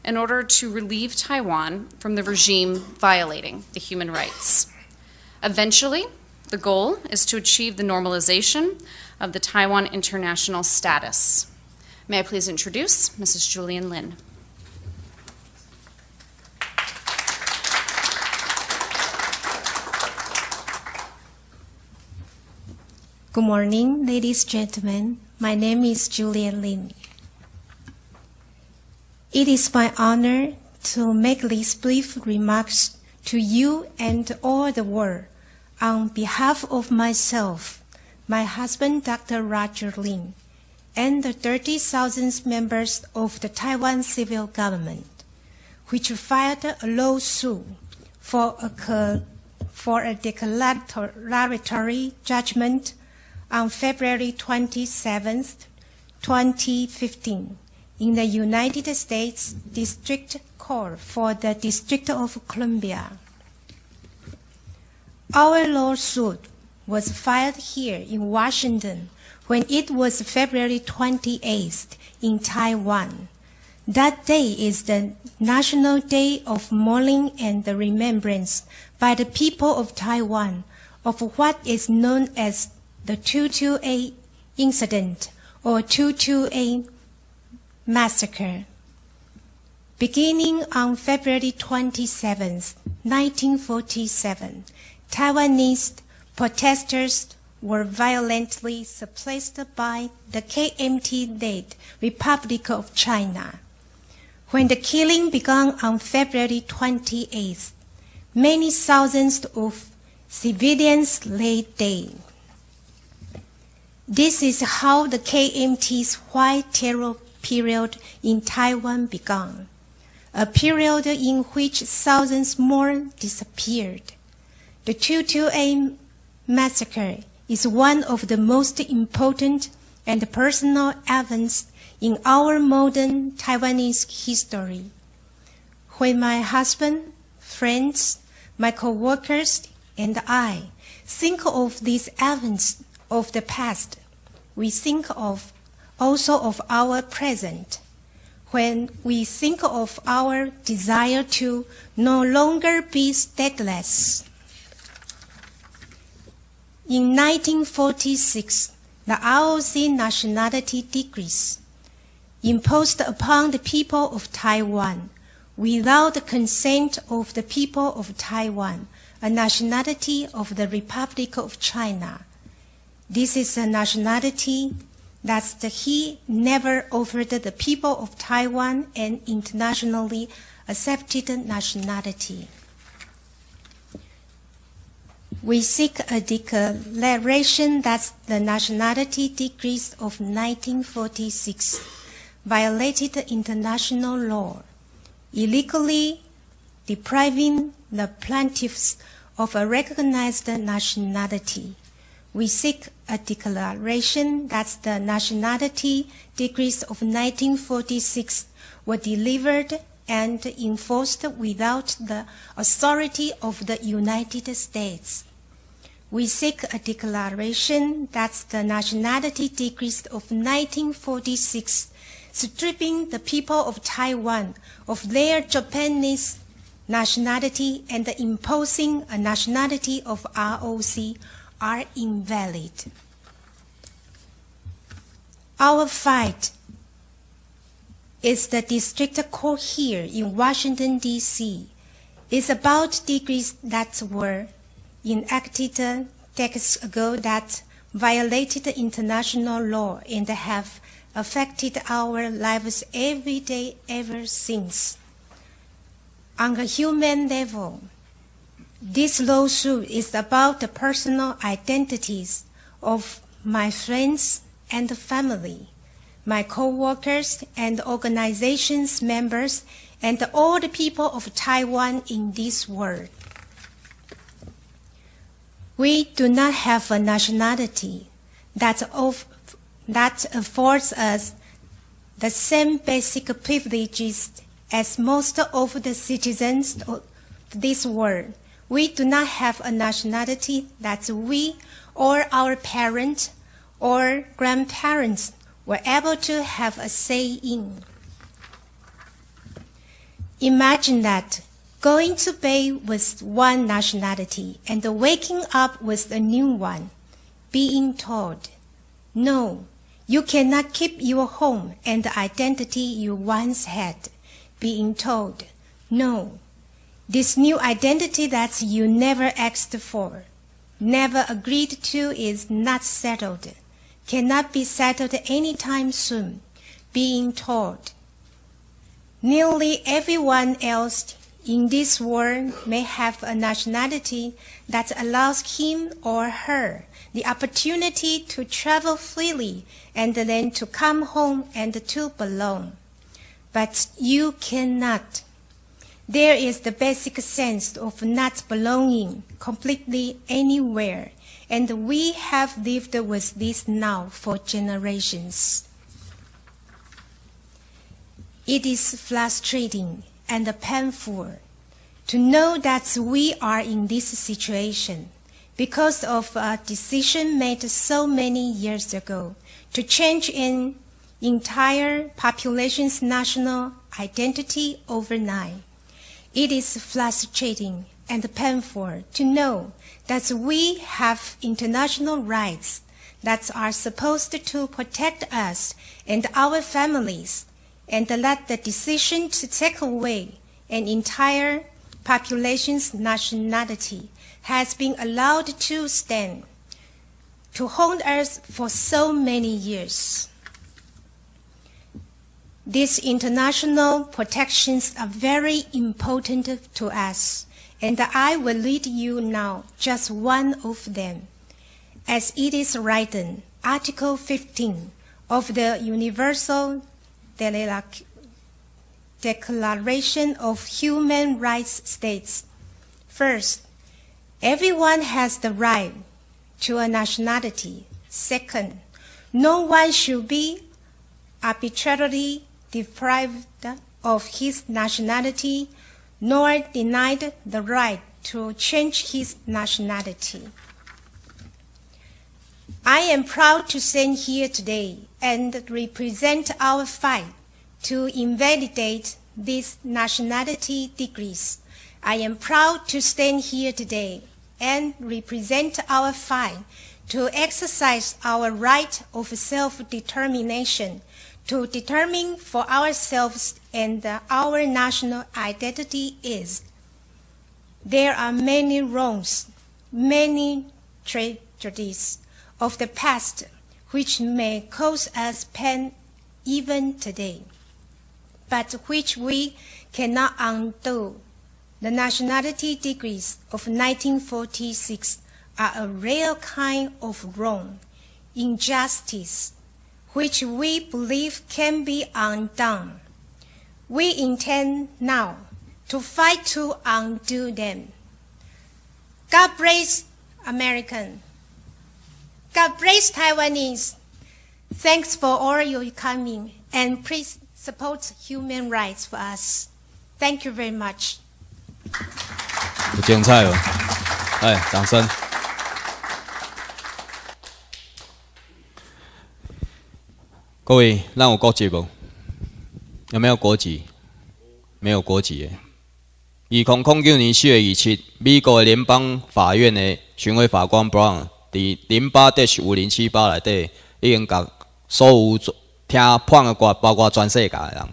in order to relieve Taiwan from the regime violating the human rights. Eventually, the goal is to achieve the normalization of the Taiwan international status May I please introduce Mrs. Julian Lin? Good morning, ladies and gentlemen. My name is Julian Lin. It is my honor to make these brief remarks to you and all the world on behalf of myself, my husband, Dr. Roger Lin, and the 30,000 members of the Taiwan civil government, which filed a lawsuit for a, for a declaratory judgment on February 27, 2015, in the United States District Court for the District of Columbia. Our lawsuit was filed here in Washington when it was February 28th in Taiwan. That day is the National Day of Mourning and the Remembrance by the people of Taiwan of what is known as the 228 incident or 228 massacre. Beginning on February 27, 1947, Taiwanese protesters were violently suppressed by the KMT-led Republic of China. When the killing began on February 28th, many thousands of civilians lay dead. This is how the KMT's white terror period in Taiwan began, a period in which thousands more disappeared. The 228 massacre is one of the most important and personal events in our modern Taiwanese history. When my husband, friends, my co-workers, and I think of these events of the past, we think of also of our present. When we think of our desire to no longer be stateless, in 1946, the ROC nationality decrees imposed upon the people of Taiwan without the consent of the people of Taiwan, a nationality of the Republic of China. This is a nationality that he never offered the people of Taiwan an internationally accepted nationality we seek a declaration that the nationality decrees of 1946 violated international law, illegally depriving the plaintiffs of a recognized nationality. We seek a declaration that the nationality decrees of 1946 were delivered and enforced without the authority of the United States we seek a declaration that the nationality decrees of 1946, stripping the people of Taiwan of their Japanese nationality and imposing a nationality of ROC are invalid. Our fight is the district court here in Washington, D.C. It's about decrees that were enacted decades ago that violated international law and have affected our lives every day ever since. On a human level, this lawsuit is about the personal identities of my friends and family, my co-workers and organizations members, and all the people of Taiwan in this world. We do not have a nationality that, of, that affords us the same basic privileges as most of the citizens of this world. We do not have a nationality that we or our parents or grandparents were able to have a say in. Imagine that Going to bed with one nationality and waking up with a new one, being told, no, you cannot keep your home and the identity you once had, being told, no, this new identity that you never asked for, never agreed to is not settled, cannot be settled any time soon, being told. Nearly everyone else in this world may have a nationality that allows him or her the opportunity to travel freely and then to come home and to belong. But you cannot. There is the basic sense of not belonging completely anywhere, and we have lived with this now for generations. It is frustrating and painful to know that we are in this situation because of a decision made so many years ago to change an entire population's national identity overnight. It is frustrating and painful to know that we have international rights that are supposed to protect us and our families and that the decision to take away an entire population's nationality has been allowed to stand, to haunt us for so many years. These international protections are very important to us, and I will lead you now just one of them, as it is written, Article 15 of the Universal Declaration of Human Rights states, first, everyone has the right to a nationality. Second, no one should be arbitrarily deprived of his nationality nor denied the right to change his nationality. I am proud to stand here today and represent our fight to invalidate these nationality degrees. I am proud to stand here today and represent our fight to exercise our right of self-determination to determine for ourselves and our national identity is. There are many wrongs, many tragedies of the past which may cause us pain even today, but which we cannot undo. The nationality degrees of 1946 are a rare kind of wrong, injustice, which we believe can be undone. We intend now to fight to undo them. God bless American. God b r a c e Taiwanese. Thanks for all your coming and please support human rights for us. Thank you very much. 不精彩了，哎，掌声。各位，让我国籍不？有没有国籍？没有国籍耶。二零零九年四月二七，美国联邦法院的巡回法官 Brown 伫淋巴的五零七八内底，已经甲所有听判的歌，包括全世界的人，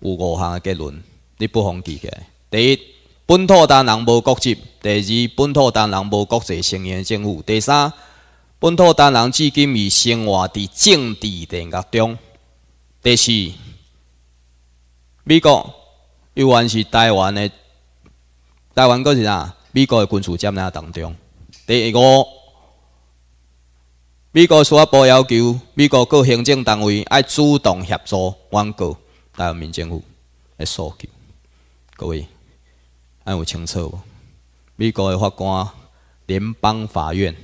有五项的结论，你不妨记起来。第一，本土单人无国籍；第二，本土单人无国际承认政府；第三，本土单人至今已生活伫政治领域中；第四，美国又还是台湾的，台湾搁是啥？美国的军事占领当中。第五，美国司法部要求美国各行政单位要主动协助原告，但民政府的诉求。各位，有清楚？美国的法官，联邦法院，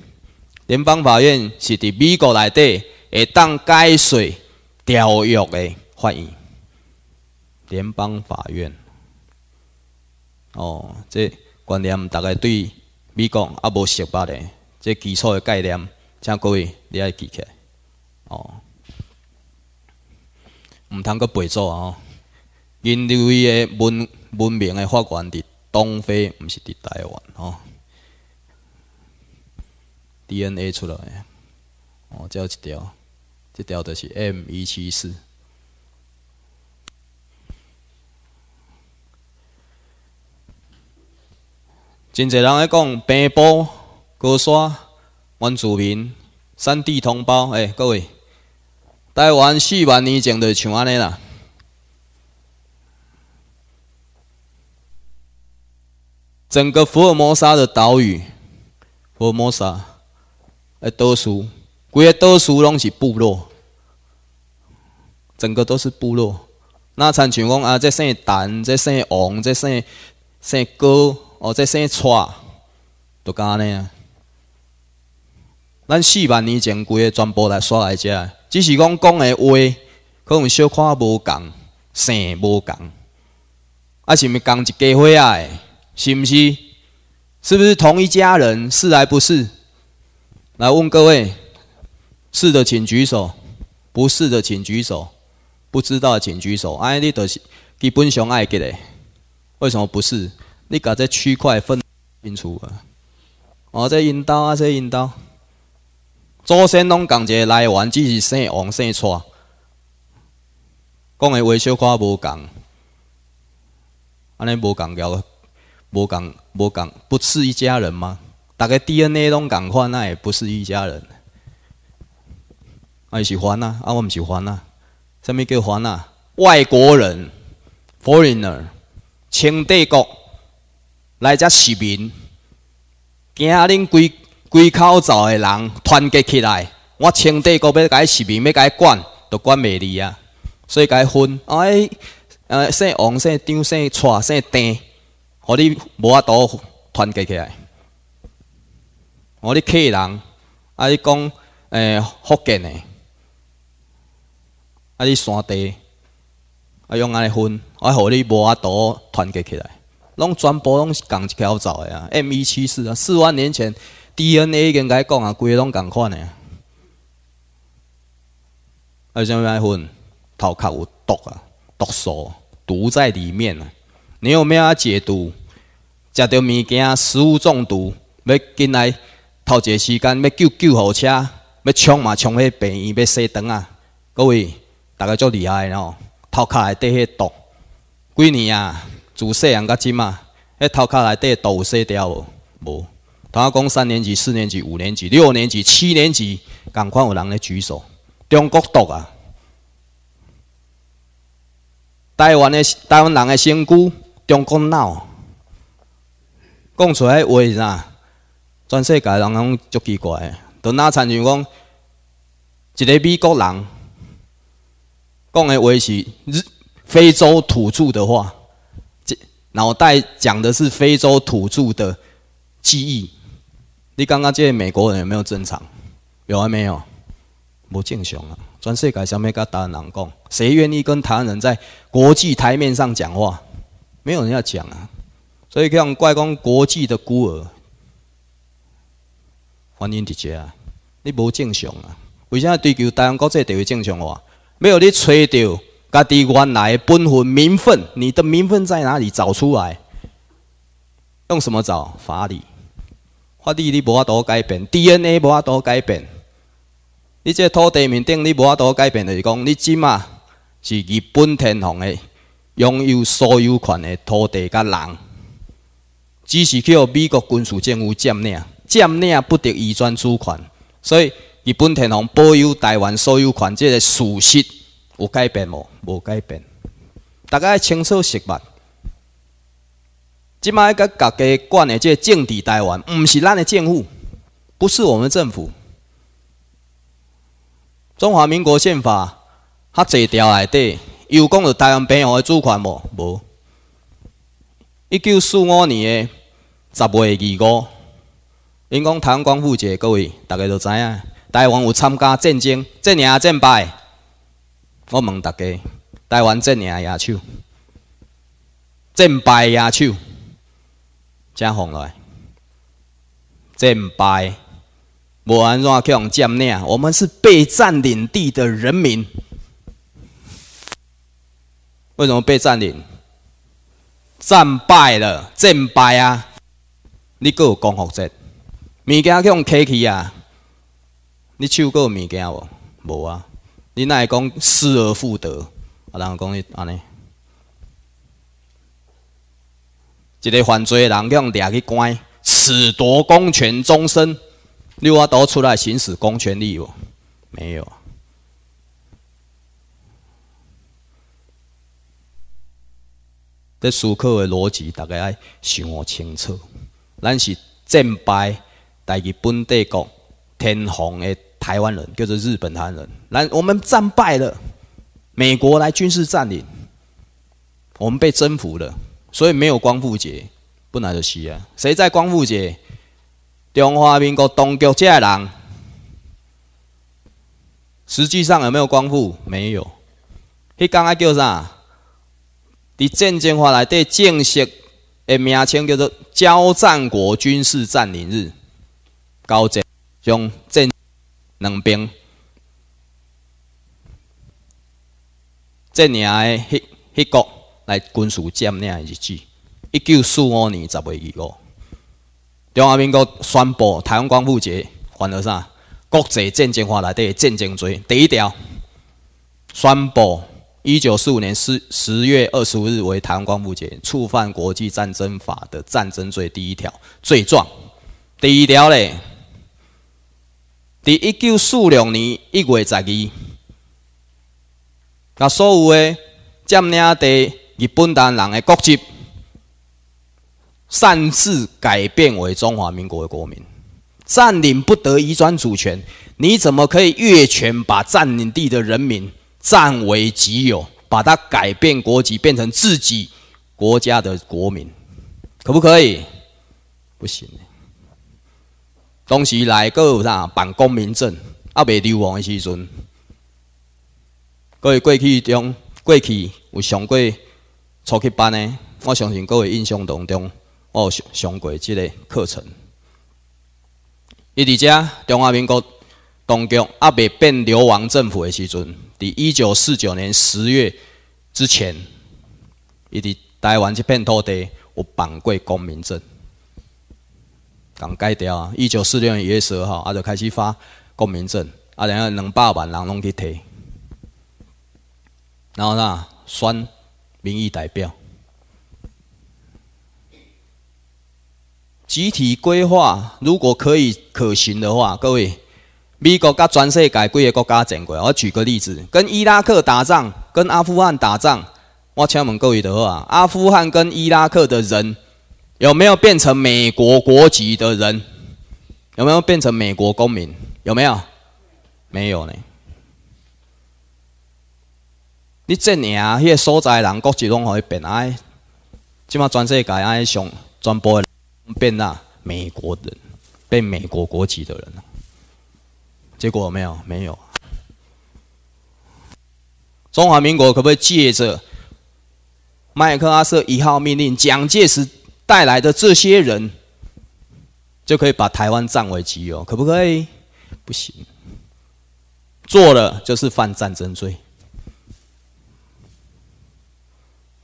联邦法院是伫美国内底，会当解释条约的法院，联邦法院。哦，即观念大概对。美国啊无熟捌的，这基础的概念，请各位你爱记起哦。毋通阁背做啊！人类的文文明的发源伫东非，毋是伫台湾哦。DNA 出来，哦，有一条，一条就是 M 一七四。真济人咧讲，平埔高山原住民、山地同胞，诶，各位，台湾四万年前就像安尼啦。整个福尔摩沙的岛屿，福尔摩沙，的岛属，几个岛属拢是部落，整个都是部落。那亲像讲啊，这姓陈、这姓王、这姓姓高。哦，这姓蔡，都讲安尼啊。咱四万年前个全部来刷来遮，只是讲讲的话，可能小看无同，姓无同，啊是毋是同一家伙啊？是毋是？是不是同一家人？是来不是？来问各位，是的请举手，不是的请举手，不知道请举手。尼你就是基本上爱个的，为什么不是？你把这区块分清楚啊！哦，这引导啊，这引导。祖先，拢共一个来源，只是姓王、姓蔡。讲的话，小可无共，安尼无共了，无共无共，不是一家人吗？逐个 DNA 拢共款，那也不是一家人。啊，是欢啊，啊，我毋是欢啊，下物叫什啊？外国人 （foreigner），清帝国。来遮市民，惊恁规规口罩的人团结起来，我清底阁要甲伊市民要甲伊管，都管袂离啊！所以甲伊分，啊，呃，姓王、姓张、姓蔡、姓丁，互你无法度团结起来。我你客人，啊，你讲诶福建诶，啊你山地，啊用安尼分，啊，互你无法度团结起来。拢全部拢是共一条道的啊！M 一七四啊，四万年前 DNA 应该讲啊，规个拢共款诶。而且奶粉头壳有毒啊，毒素毒在里面啊。你有没有解毒？食着物件食物中毒，要进来头一个时间要救救护车，要冲嘛冲去病院要洗灯啊！各位大家足厉害哦，头壳内底些毒，几年啊？主细红甲子嘛，迄头壳内底都有色哦，无。同学讲三年级、四年级、五年级、六年级、七年级，赶快有人咧举手。中国毒啊！台湾的台湾人的身躯，中国脑，讲出来话是啥？全世界人拢足奇怪。都哪参像讲，一个美国人讲的话是非洲土著的话。脑袋讲的是非洲土著的记忆，你刚刚这些美国人有没有正常？有啊，没有？不正常啊！全世界上面跟台湾人讲，谁愿意跟台湾人在国际台面上讲话？没有人要讲啊！所以叫用怪讲国际的孤儿，欢迎直接啊！你不正常啊！为啥追求台湾国际地位正常哇？没有你吹掉。家己原来的本分名分，你的名分在哪里找出来？用什么找法理？法律你无法度改变，DNA 无法度改变。你这土地面顶你无法度改变，就是讲你即嘛是日本天皇的拥有所有权的土地，甲人只是叫美国军事政府占领，占领不得移转主权，所以日本天皇保有台湾所有权这个事实。有改变无？无改变。大家清楚明白，即摆甲各家管的即个政治台湾，毋是咱的政府，不是我们政府。中华民国宪法，较侪条内底有讲到台湾平洋的主权无？无。一九四五年的十月二五，因讲台湾光复节，各位大家都知影，台湾有参加战争，战啊战败。我问大家，台湾正赢野手，正败野手，怎放来？正败，无安怎去用占领？我们是被占领地的人民，为什么被占领？战败了，战败啊！你搁有功过绩？物件去用客气啊？你手有物件无？无啊。你奈讲失而复得，啊，人讲你安尼，一个犯罪的人，让抓去关，褫夺公权终身。你法倒出来行使公权力无？没有。这思考的逻辑，大家要想清楚。咱是战败，但日本帝国天皇的。台湾人叫做日本台湾人，来我们战败了，美国来军事占领，我们被征服了，所以没有光复节，不来的西啊。谁在光复节？中华民国当局这人，实际上有没有光复？没有。迄刚刚叫啥？在战争法内对正式的名称叫做交战国军事占领日，高战用正。两边。这年迄迄国来军事占领日子，一九四五年十月二日，中华民国宣布台湾光复节，犯了啥？国际战争法内的战争罪第一条，宣布一九四五年十十月二十五日为台湾光复节，触犯国际战争法的战争罪第一条罪状，第一条嘞。在一九四六年一月十二，把所有的占领地日本人的国籍擅自改变为中华民国的国民。占领不得移转主权，你怎么可以越权把占领地的人民占为己有，把它改变国籍，变成自己国家的国民？可不可以？不行。当时来阁有啥办公民证？啊，未流亡的时阵，各位过去中过去有上过初级班的，我相信各位印象当中，有上上过即个课程。伊伫遮中华民国当局啊，未变流亡政府的时阵，在一九四九年十月之前，伊伫台湾即片土地有办过公民证。讲改掉啊！一九四六年一月十二号，啊就开始发公民证，啊然后两百万人拢去摕，然后呐选民意代表。集体规划如果可以可行的话，各位，美国甲全世界几个国家争过。我举个例子，跟伊拉克打仗，跟阿富汗打仗，我请问各位的话，阿富汗跟伊拉克的人？有没有变成美国国籍的人？有没有变成美国公民？有没有？没有呢。你这年啊，迄个所在人国籍拢可以变哎，起码全世界啊，上传播变啊，美国人，变美国国籍的人了。结果没有，没有。中华民国可不可以借着麦克阿瑟一号命令，蒋介石？带来的这些人，就可以把台湾占为己有，可不可以？不行，做了就是犯战争罪。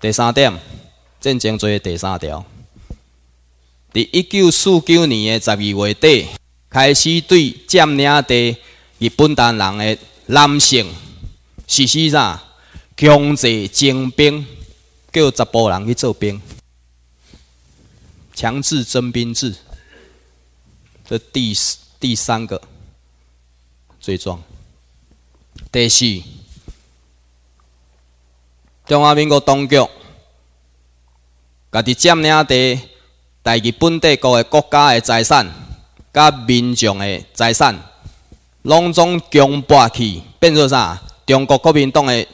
第三点，战争罪的第三条，在一九四九年的十二月底，开始对占领地日本当人的男性实施啥强制征兵，叫十波人去做兵。强制征兵制，这第第三个罪状，第四，中华民国当局家己占领的，代日本帝国的国家的财产，甲民众的财产，拢总强迫去，变做啥？中国国民党的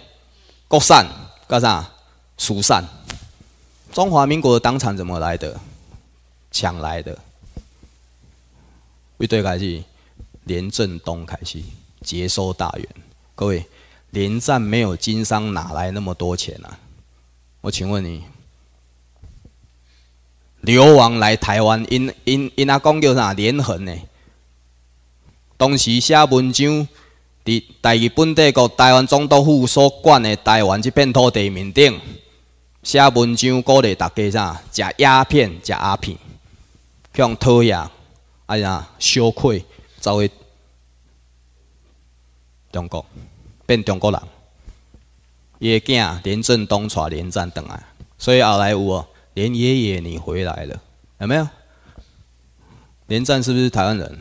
国产，甲啥？私产？中华民国的党产怎么来的？抢来的，一对开始，连振东开始接收大员。各位，连战没有经商，哪来那么多钱呢？我请问你，流亡来台湾，因因因阿公叫啥连横呢？当时写文章，伫大日本帝国台湾总督府所管的台湾这片土地面顶，写文章鼓励大家啥，食鸦片，食鸦片。向讨厌、哎呀羞愧，走去中国变中国人，伊也囝连振东娶连战等来，所以后来有连爷爷，你回来了，有没有？连战是不是台湾人？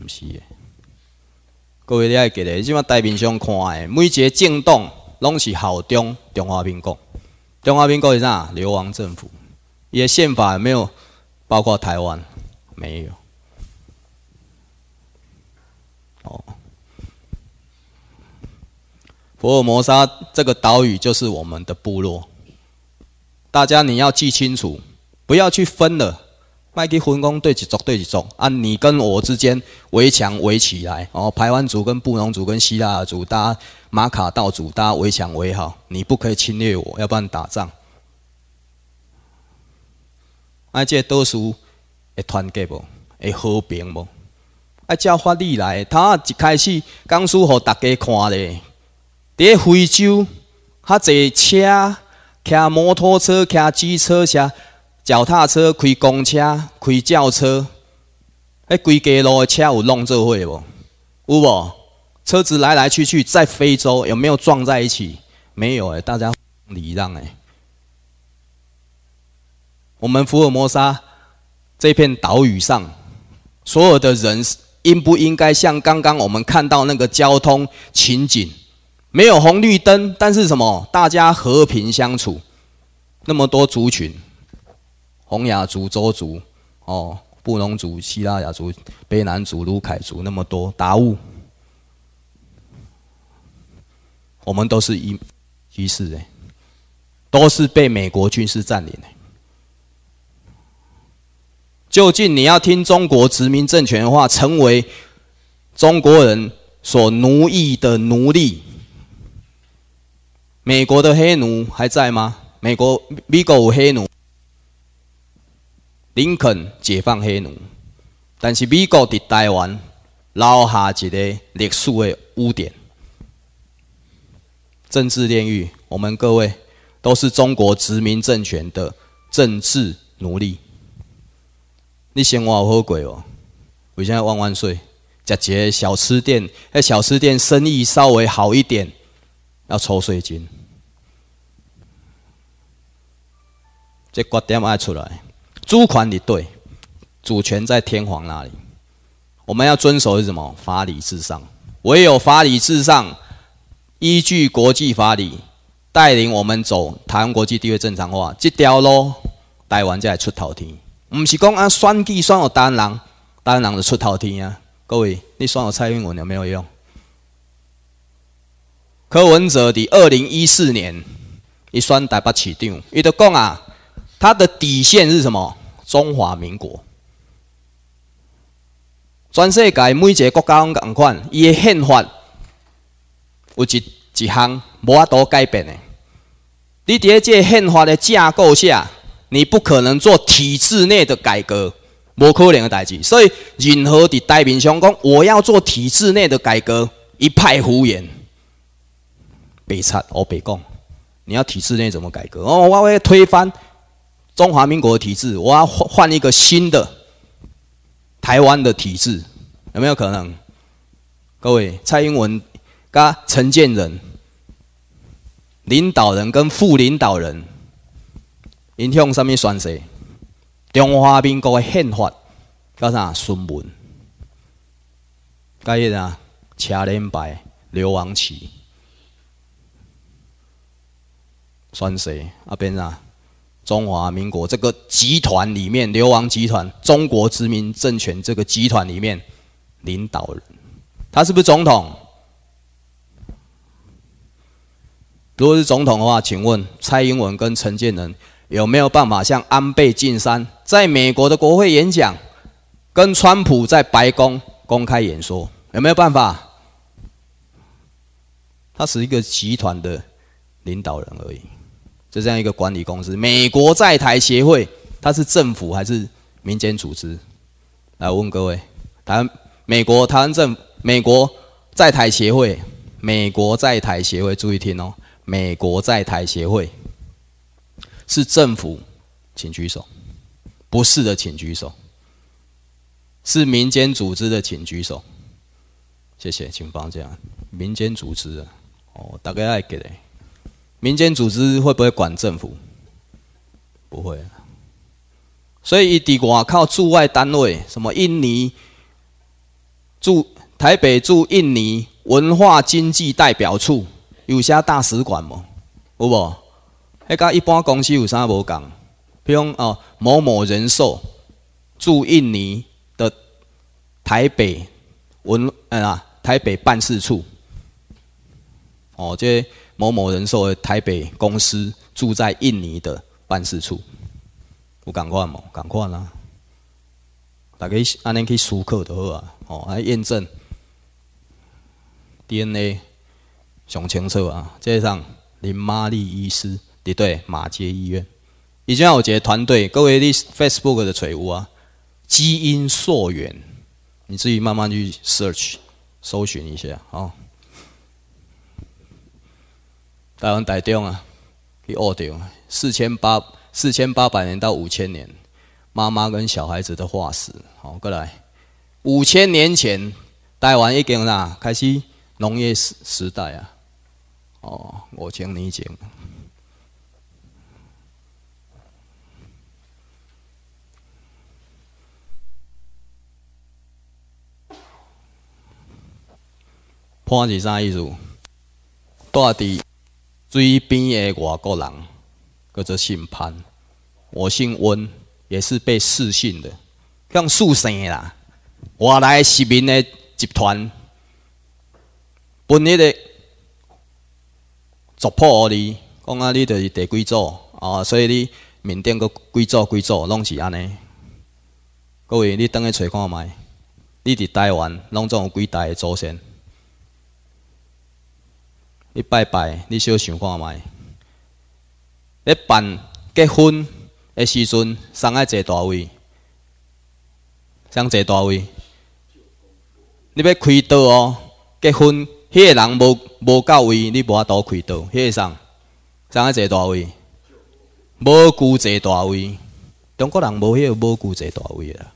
毋是。各位你也记得，即嘛台面相看的，每一个政党拢是效忠中华民国。中华民国是啥？流亡政府，伊个宪法有没有？包括台湾，没有。哦，福尔摩沙这个岛屿就是我们的部落。大家你要记清楚，不要去分了，麦基魂工对一组，对一组，按你跟我之间围墙围起来。哦，台排湾族跟布农族跟西腊族，大家玛卡道族，大家围墙围好，你不可以侵略我，要不然打仗。啊，这导师会团结无，会和平无。啊，照法利来，他一开始刚苏好大家看的在非洲，哈坐车、骑摩托车、骑机车、下脚踏车、开公车、开轿车，迄规家路的车有弄做会无？有无？车子来来去去，在非洲有没有撞在一起？没有诶，大家礼让诶。我们福尔摩沙这片岛屿上，所有的人应不应该像刚刚我们看到那个交通情景？没有红绿灯，但是什么？大家和平相处，那么多族群：，洪雅族、周族、哦、布农族、希腊雅族、卑南族、卢凯族，那么多达悟，我们都是一一世人，都是被美国军事占领的。究竟你要听中国殖民政权的话，成为中国人所奴役的奴隶？美国的黑奴还在吗？美国美国有黑奴，林肯解放黑奴，但是美国在台湾留下一个历史的污点——政治炼狱。我们各位都是中国殖民政权的政治奴隶。你活有好过哦，为啥么万万岁？食些小吃店，那小吃店生意稍微好一点，要抽税金。这观点爱出来，主权你对，主权在天皇那里。我们要遵守是什么？法理至上。唯有法理至上，依据国际法理，带领我们走台湾国际地位正常化这条路，湾完再出头天。毋是讲啊，选举选个单人，单人就出头天啊！各位，你选个蔡英文有没有用？柯文哲伫二零一四年，伊选台北市长，伊都讲啊，他的底线是什么？中华民国，全世界每一个国家拢共款，伊的宪法有一一项无法度改变的。你伫咧这宪法的架构下。你不可能做体制内的改革，无可能的代志。所以，任何的代表上讲，我要做体制内的改革，一派胡言，北拆哦，北共，你要体制内怎么改革？哦，我要推翻中华民国的体制，我要换换一个新的台湾的体制，有没有可能？各位，蔡英文、跟陈建仁领导人跟副领导人。影响什么？宣誓？中华民国宪法？加啥？孙文？加迄个？蒋介白、流亡去？宣誓？啊，边啊？中华民国这个集团里面，流亡集团，中国殖民政权这个集团里面，领导人，他是不是总统？如果是总统的话，请问蔡英文跟陈建仁？有没有办法像安倍晋三在美国的国会演讲，跟川普在白宫公开演说？有没有办法？他是一个集团的领导人而已，就这样一个管理公司。美国在台协会，它是政府还是民间组织？来问各位，台美国、台湾政府、美国在台协会、美国在台协会，注意听哦，美国在台协会。是政府，请举手；不是的，请举手。是民间组织的，请举手。谢谢，请放这样。民间组织，哦，大概爱给的。民间组织会不会管政府？不会。所以，伊伫外靠驻外单位，什么印尼驻台北驻印尼文化经济代表处，有些大使馆么？有无？迄甲一般公司有啥无共？比如哦，某某人寿驻印尼的台北文嗯啊台北办事处，哦，即某某人寿的台北公司住在印尼的办事处，有共款无？共款啦！大家安尼去输课就好啊，哦，来验证 DNA 上清楚啊！即上林玛丽医师。你对马街医院，以及我杰团队，各位的 Facebook 的翠梧啊，基因溯源，你自己慢慢去 search 搜寻一下哦。台湾台中啊，去学掉四千八四千八百年到五千年，妈妈跟小孩子的化石，好过来。五千年前，台湾已经啦开始农业时时代啊，哦，五千年前。判是啥意思？住伫水边诶外国人，叫做姓潘。我姓温，也是被赐姓的，像庶姓啦。外来市民诶集团，分一个族谱你，讲啊，你就是第几组啊？所以你缅甸个几组、几组拢是安尼。各位，你倒去找看卖，你伫台湾拢总有几代祖先？你拜拜，你小想看卖。咧办结婚的时阵，上爱坐大位，谁坐大位。你要开刀哦，结婚迄个人无无到位，你无法度开刀，迄个谁？上爱坐大位，无顾坐大位，中国人无迄个无顾坐大位啦。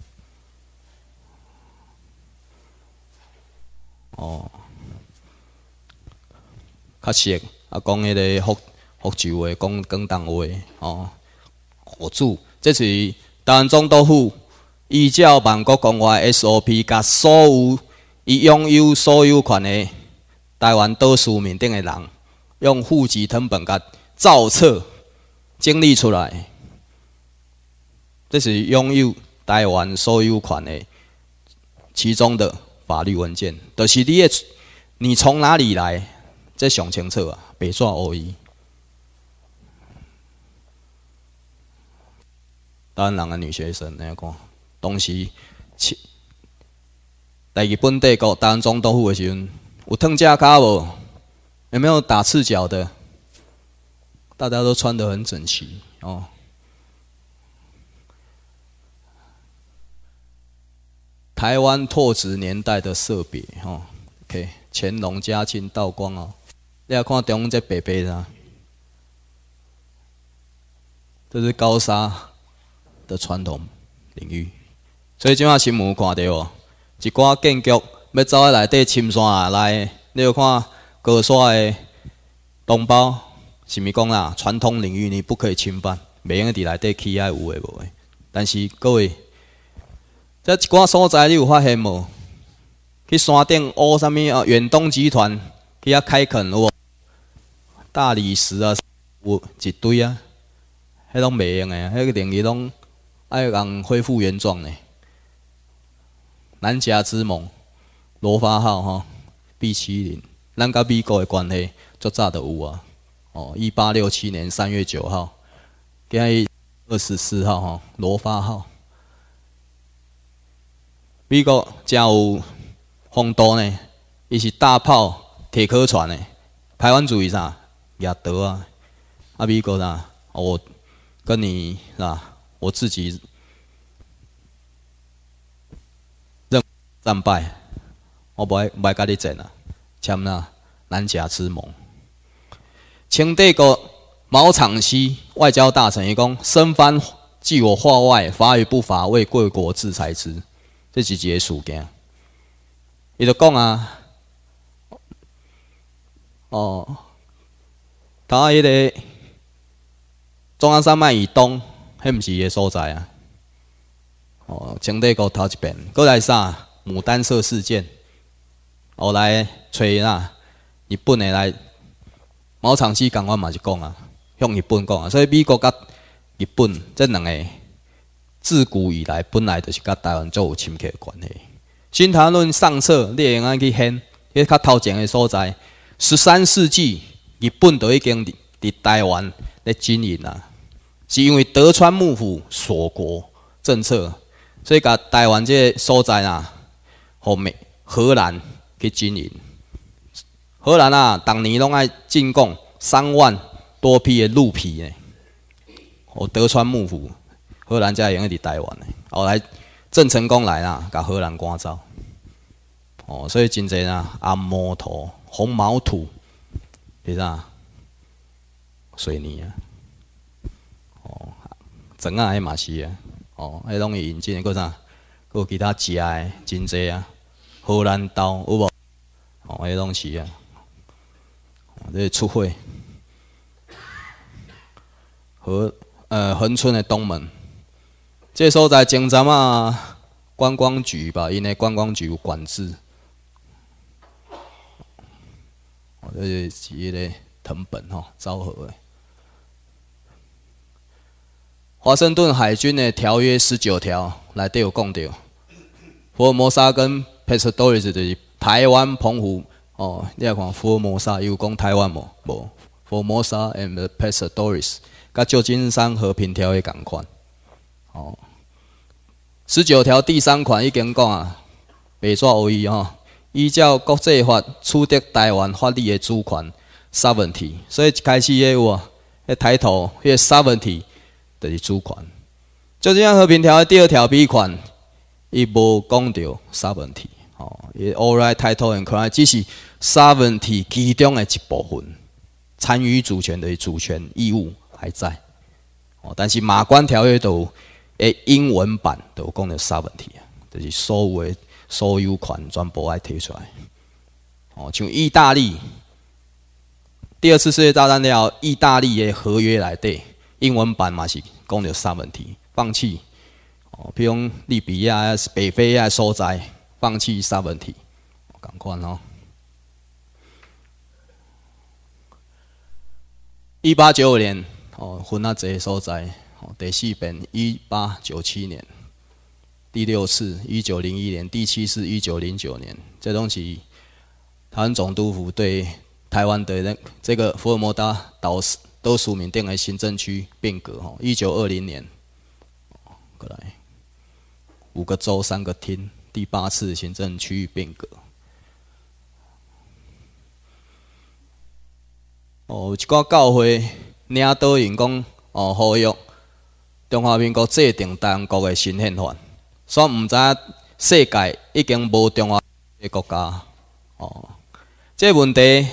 哦。确实，啊，讲迄个福福州话，讲广东话，哦，互助，这是当中都付依照《万国公话 SOP，甲所有已拥有所有权的台湾岛属面顶的人，用户籍成本甲造册整理出来，这是拥有台湾所有权的其中的法律文件。就是你，你从哪里来？这上清楚啊，白线欧衣，当然，人的女学生，你要讲，当时，在日本帝国当中多好的时阵，有烫脚胶无？有没有打赤脚的？大家都穿得很整齐哦。台湾拓殖年代的设笔哦，OK，乾隆、嘉庆、道光哦。你要看中央白白的，啊，这是高山的传统领域，所以今嘛新闻看到哦，一寡建筑要走喺内底深山啊。来，你要看高山的同胞是咪讲啦？传统领域你不可以侵犯，袂用伫内底起爱有诶无诶。但是各位，这一寡所在你有发现无？去山顶挖啥物啊？远东集团。去遐开垦喔，大理石啊，有一堆啊，迄拢袂用诶，迄个等于拢爱共恢复原状诶。南迦之盟，罗发号哈，B 七零，咱甲美国诶关系足早得有啊！哦，一八六七年三月九号，日二十四号哈，罗发号，美国真有风度呢，伊是大炮。铁壳船诶，台湾主义啥也得啊！阿美国呢？我跟你是吧？我自己认战败，我不不跟你争啊！签啦，南甲之盟。清帝个毛昶熙外交大臣伊讲：身帆即我化外，法与不法为贵国制裁之。这几个事件，伊就讲啊。哦，他迄个中央山脉以东，迄毋是伊个所在啊。哦，清帝国头一遍，过来啥？牡丹社事件，后来吹啦，日本来。毛长期讲话嘛是讲啊，向日本讲啊，所以美国甲日本这两个自古以来本来就是甲台湾做有深刻关系。新唐论上册你会用啊去掀迄较头前的所在。十三世纪，日本都已经在台湾咧经营啊，是因为德川幕府锁国政策，所以把台湾这所在啊，和美荷兰去经营。荷兰啊，当年拢爱进贡三万多批的鹿皮呢。哦，德川幕府荷兰家已经在台湾呢。后来郑成功来了，把荷兰赶走。哦，所以真侪啊，阿摩陀。红毛土，你啥水泥啊？哦，砖啊，爱马仕啊，哦，迄拢引进的，个啥？有其他食的真济啊，荷兰刀有无？哦，迄拢是啊，这是出货。和呃恒村的东门，这所在前站啊，观光局吧，因为观光局有管制。这是几个藤本哈昭和的。华盛顿海军的条约十九条内底有讲到，福尔摩沙跟 p a 多 o d o r i s 就是台湾澎湖哦。你也看福尔摩沙有讲台湾无无。福尔摩沙 and Pacodoris 旧金山和平条约条款。哦，十九条第三款已经讲啊，白纸黑字哈。依照国际法取得台湾法律的主权 sovereignty，所以一开始的话，啊，抬头那 sovereignty 就是主权。就这样和平条约第二条 B 款，伊无讲到 sovereignty，哦，伊 all right 头头很可爱，只是 sovereignty 其中的一部分，参与主权的主权义务还在。哦，但是马关条约都诶英文版都讲到 sovereignty，啊，就是所谓。所有款全部爱提出来，哦，像意大利，第二次世界大战了，意大利的合约来对，英文版嘛是讲了三问题？放弃，哦，比如利比亚、北非啊所在，放弃三问题？赶快哦。一八九五年，哦，分啊这所在，哦，第四本一八九七年。第六次，一九零一年；第七次，一九零九年。这东西，台湾总督府对台湾的这个福尔摩斯岛都属缅甸为行政区变革。吼，一九二零年，过来五个州、三个厅。第八次行政区域变革。哦，一个教会领导人讲：“哦，呼吁中华民国制定单国的新宪法。”所以，知世界已经无中华的国家，哦，即个问题，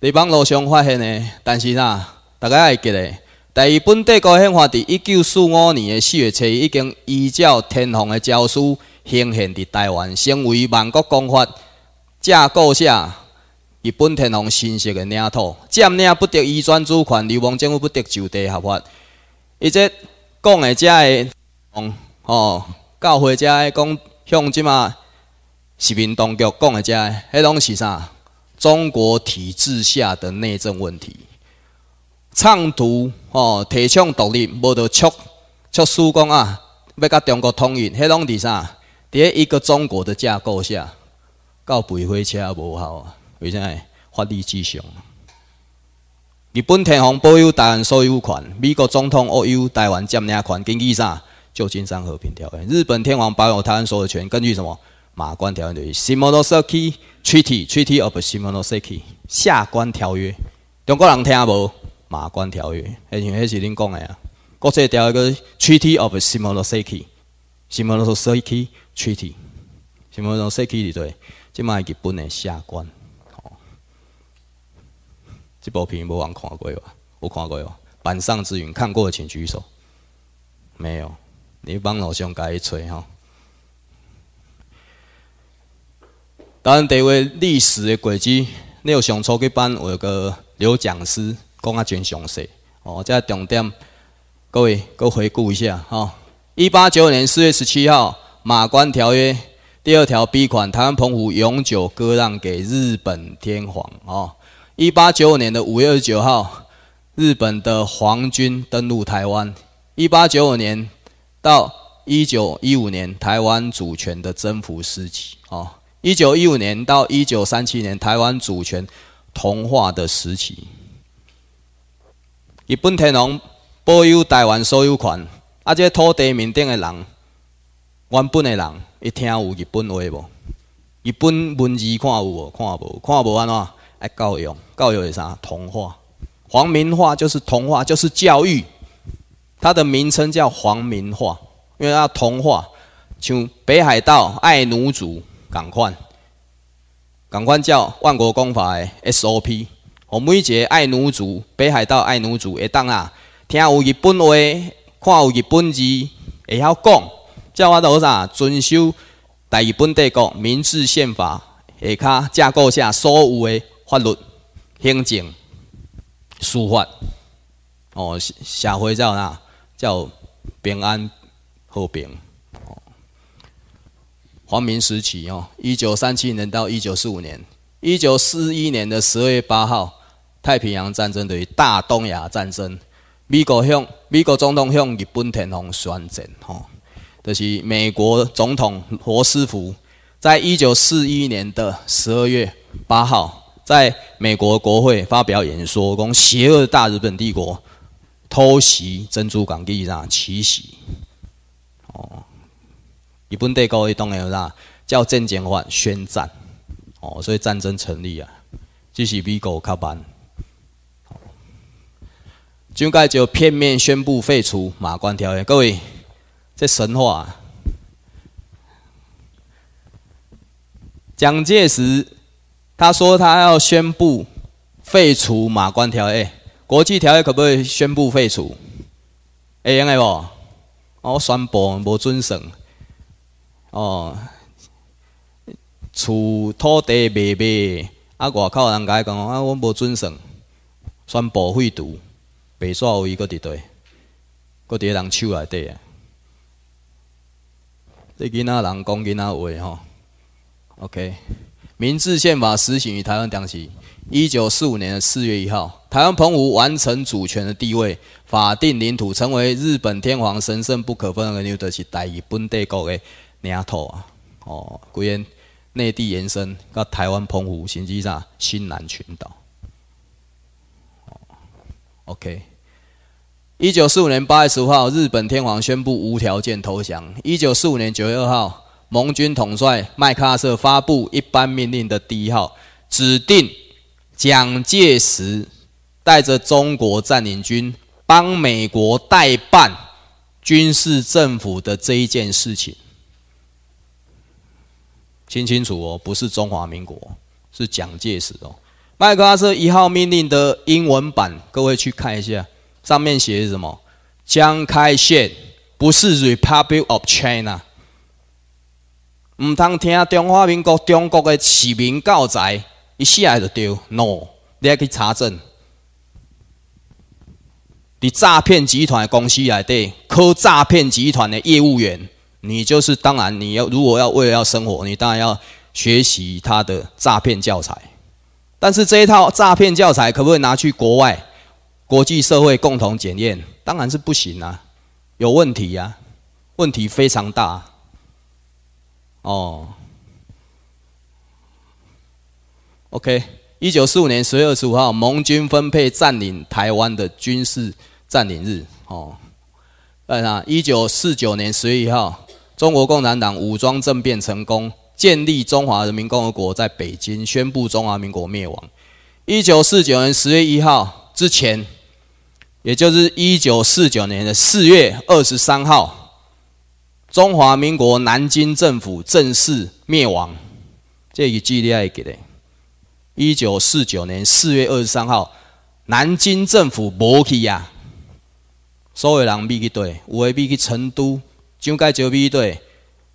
伫网络上发现的，但是呐，大家会记得，台日本帝国宪法伫一九四五年诶四月初，已经依照天皇诶诏书，兴现伫台湾，成为万国公法架构下，日本天皇新使的领土，占领不得移转主权，流氓政府不得就地合法。伊即讲嘅即个，哦。会回家讲向即马习近平当局讲的只，迄拢是啥？中国体制下的内政问题。倡导哦提倡独立，无得出出书讲啊，要甲中国统一，迄拢是啥？伫一个中国的架构下，搞肥火车无效，啊，为啥？奈法律至上？日本天皇保有台湾所有权，美国总统握有台湾占领权，根据啥？旧金山和平条约，日本天皇保有台湾所有权，根据什么马关条约的 s i m o n 区、s e k i Treaty 区、下关条约，中国人听无马关条约，迄是迄是恁讲的啊，国际条约个 Treaty of s i m o n o s e k i s i m o n o s 里对，即卖日本的下关，哦，这部片无人看过有吧？有看过有哦，板上之云看过的请举手，没有。你帮老上家去找吼。当然，台湾历史的轨迹，你有上初级班，我有个刘讲师讲啊真详细哦。再重点，各位，搁回顾一下哈。一八九五年四月十七号，《马关条约》第二条 B 款，台湾澎湖永久割让给日本天皇哦。一八九五年的五月二十九号，日本的皇军登陆台湾。一八九五年。到一九一五年，台湾主权的征服时期。哦，一九一五年到一九三七年，台湾主权同化的时期。日本天皇保有台湾所有权，啊，这土地面顶的人，原本的人，一听有日本话无？日本文字看有无？看无？看无安怎？爱教育？教育是啥？同化。皇民化就是同化，就是教育。它的名称叫黄民化，因为它同化，像北海道爱奴族，赶快，赶快叫万国公法的 SOP。哦，每一节爱奴族、北海道爱奴族会当啊，听有日本话，看有日本字，会晓讲，叫我做啥？遵守大日本帝国民事宪法下骹架构下所有的法律、行政、司法。哦，社会有哪？叫平安后哦，黄明时期哦，一九三七年到一九四五年，一九四一年的十二月八号，太平洋战争等于大东亚战争，美国向美国总统向日本天皇宣战，哦，就是美国总统罗斯福在一九四一年的十二月八号在美国国会发表演说，讲邪恶的大日本帝国。偷袭珍珠港，记是啊，奇袭。哦，日本帝国的当然有啊，叫郑介法宣战。哦，所以战争成立啊，就是美国较笨。蒋介石片面宣布废除马关条约，各位，这神话。啊。蒋介石他说他要宣布废除马关条约。国际条约可不可以宣布废除？会用的无？我宣布无准绳。哦，厝土地买卖，啊，外口人讲啊，我无准绳，宣布废除，白做位搁伫底，搁伫人手内底啊。你囡仔人讲囡仔话吼。OK，《明治宪法》实行于台湾当时，一九四五年四月一号。台湾澎湖完成主权的地位，法定领土成为日本天皇神圣不可分割的，是大日本帝国的领土啊！哦，归言内地延伸到台湾澎湖，甚至上新南群岛。OK。一九四五年八月十五号，日本天皇宣布无条件投降。一九四五年九月二号，盟军统帅麦克阿瑟发布一般命令的第一号，指定蒋介石。带着中国占领军帮美国代办军事政府的这一件事情，清清楚哦，不是中华民国，是蒋介石哦。麦克阿瑟一号命令的英文版，各位去看一下，上面写是什么？江开县不是 Republic of China，唔通听中华民国中国的市民教材，一下就丢。No，你要去查证。你诈骗集团公司来的，科诈骗集团的业务员，你就是当然，你要如果要为了要生活，你当然要学习他的诈骗教材。但是这一套诈骗教材可不可以拿去国外、国际社会共同检验？当然是不行啊，有问题呀，问题非常大。哦，OK。一九四五年十月二十五号，盟军分配占领台湾的军事占领日。哦，哎呀，一九四九年十月一号，中国共产党武装政变成功，建立中华人民共和国，在北京宣布中华民国灭亡。一九四九年十月一号之前，也就是一九四九年的四月二十三号，中华民国南京政府正式灭亡。这个记忆力记得。一九四九年四月二十三号，南京政府无去呀。所有人避去对，有位避去成都，蒋介石避去对，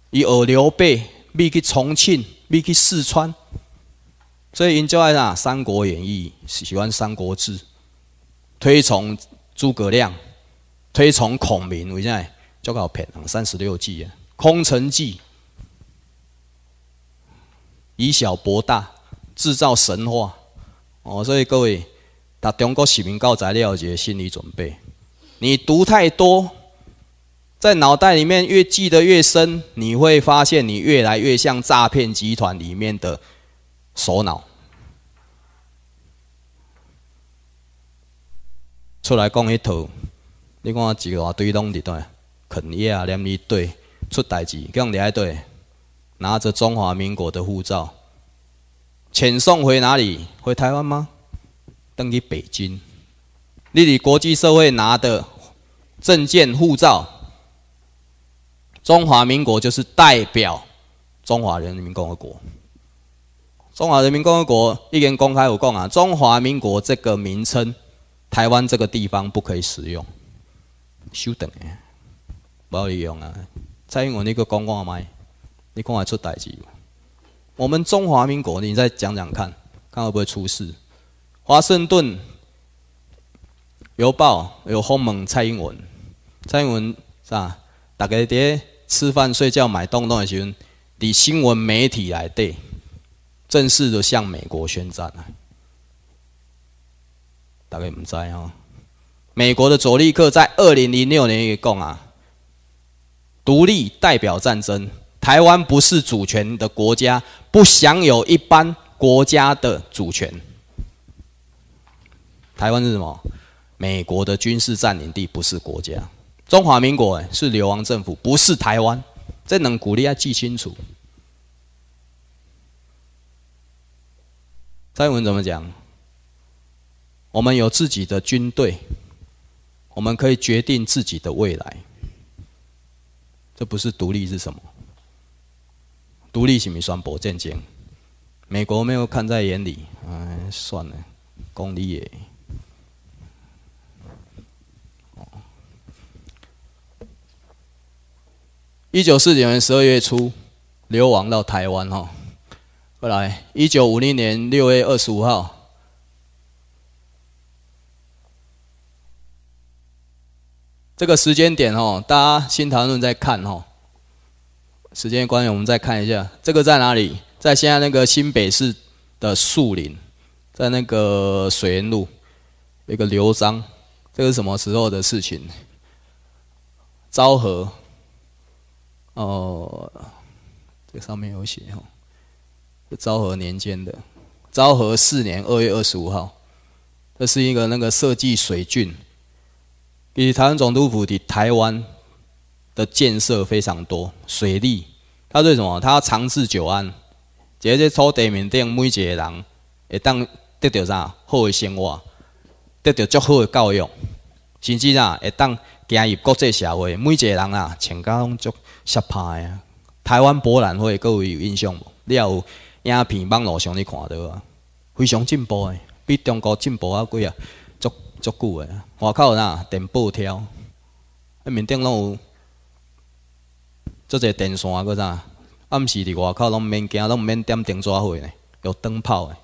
伊二刘备避去重庆，避去四川。所以因就爱呐《三国演义》，喜欢《三国志》，推崇诸葛亮，推崇孔明。我现在就骗啊，三十六计》啊，《空城计》。以小博大。制造神话哦，所以各位，读中国史名教材了结心理准备。你读太多，在脑袋里面越记得越深，你会发现你越来越像诈骗集团里面的首脑。出来讲一套，你看一大堆拢在台，肯尼亚连你对出代志，更你还对拿着中华民国的护照。遣送回哪里？回台湾吗？等于北京。你哋国际社会拿的证件、护照，中华民国就是代表中华人民共和国。中华人民共和国一经公开有讲啊，中华民国这个名称，台湾这个地方不可以使用。休等诶，冇用啊！蔡英文你个讲讲阿你讲话出大事。我们中华民国，你再讲讲看，看会不会出事？华盛顿邮报有轰猛蔡英文，蔡英文是吧？大家在吃饭、睡觉、买东东的时候，你新闻媒体来对，正式的向美国宣战啊！大概唔知啊。美国的佐利克在二零零六年也讲啊，独立代表战争。台湾不是主权的国家，不享有一般国家的主权。台湾是什么？美国的军事占领地，不是国家。中华民国是流亡政府，不是台湾。这能鼓励要记清楚。蔡文怎么讲？我们有自己的军队，我们可以决定自己的未来。这不是独立是什么？独立是咪双薄战争？美国没有看在眼里，哎，算了，公理耶。一九四九年十二月初，流亡到台湾哦。后来，一九五零年六月二十五号，这个时间点哦，大家先讨论再看哦。时间关系，我们再看一下这个在哪里？在现在那个新北市的树林，在那个水源路一个刘章，这是什么时候的事情？昭和哦，这上面有写哈，昭和年间的昭和四年二月二十五号，这是一个那个设计水郡，比台湾总督府的台湾。建设非常多，水利。他做什么？他长治久安，直接抽地面顶，每一个人会当得到啥好的生活，得到足好的教育，甚至啦会当进入国际社会，每一个人啊，全家拢足实拍啊。台湾博览会，各位有印象无？你也有影片、网络上你看到啊，非常进步的，比中国进步啊几啊足足久的。外口哪电报条，啊面顶拢有。做者电线搁啥？暗时伫外口拢毋免惊，拢毋免点灯纸火呢，用灯泡诶。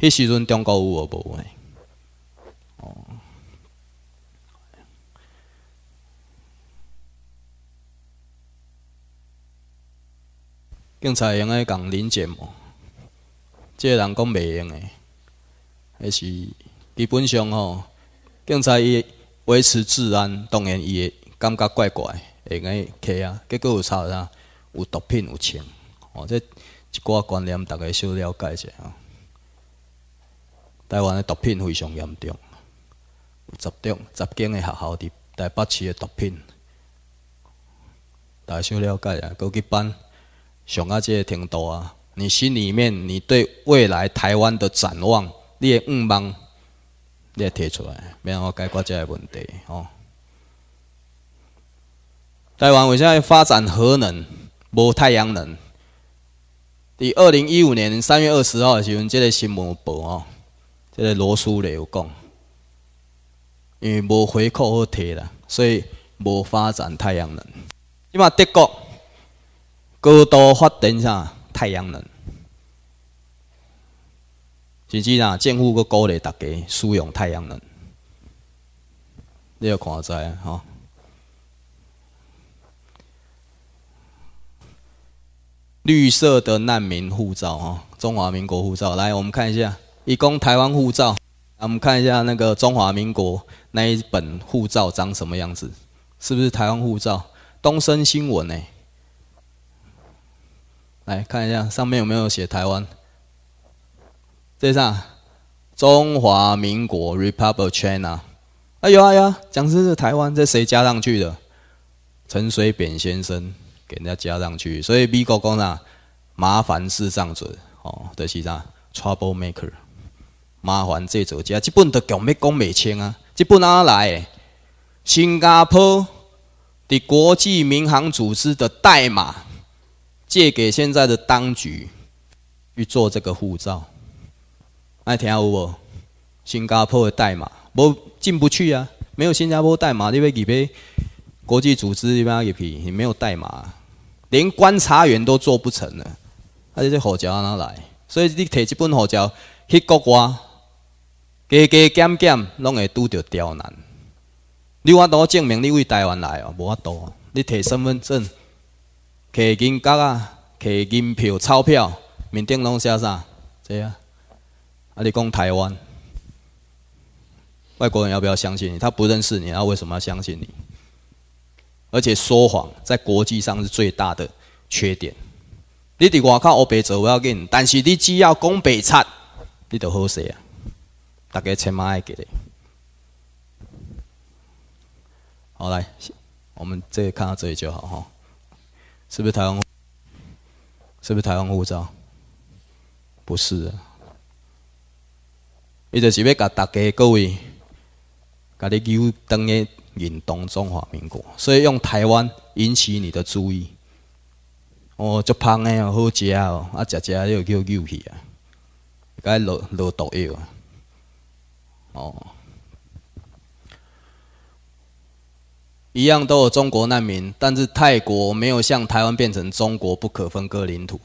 迄时阵中国有无无呢？哦。警察应该讲廉洁无？即个人讲袂用诶，迄是基本上吼，警察伊维持治安，当然伊会感觉怪怪。定个客啊，结果有啥？有毒品，有枪。哦，这一寡观念，大家小了解一下。台湾的毒品非常严重，有十中十间的学校伫台北市的毒品，大家小了解啊。高级班上啊，这程度啊。你心里面，你对未来台湾的展望，你的愿望，你也提出来，免我解决这问题哦。台湾我现在发展核能，无太阳能。伫二零一五年三月二十号时闻，这个新闻报哦，这个罗斯雷有讲，因为无回扣好摕啦，所以无发展太阳能。即嘛德国高度发展啥太阳能，甚至啊政府佫鼓励大家使用太阳能。你要看下仔吼。绿色的难民护照哈，中华民国护照来，我们看一下，一共台湾护照，我们看一下那个中华民国那一本护照长什么样子，是不是台湾护照？东升新闻呢？来看一下上面有没有写台湾，这上中华民国 Republic China 啊有啊有，讲师是台湾，这谁加上去的？陈水扁先生。给人家加上去，所以美国讲啦，麻烦是上嘴，哦，就是啥 t r o u b l e maker，麻烦这造者。实这本都讲没讲美清啊，这本安来？新加坡的国际民航组织的代码借给现在的当局去做这个护照，爱听有无？新加坡的代码，我进不去啊，没有新加坡代码，你为几杯国际组织一入去，你没有代码。连观察员都做不成了，啊！这护照哪来？所以你摕这本护照去国外，加加减减，拢会拄到刁难。你我度证明你为台湾来哦，无我度。你摕身份证，摕银夹啊，摕银票、钞票，面顶拢写啥？这样，啊！你讲台湾，外国人要不要相信你？他不认识你，他为什么要相信你？而且说谎在国际上是最大的缺点。你伫外口欧北走，不要紧，但是你只要讲北贼，你就好势啊！大家千万要记得。好来，我们这里看到这里就好哈。是不是台湾？是不是台湾护照？不是。伊就是要甲大家各位，甲你留当个。引动中华民国，所以用台湾引起你的注意。哦，足香的哦，好食哦，啊，食食又叫尿片啊，该落落毒药啊。哦，一样都有中国难民，但是泰国没有像台湾变成中国不可分割领土。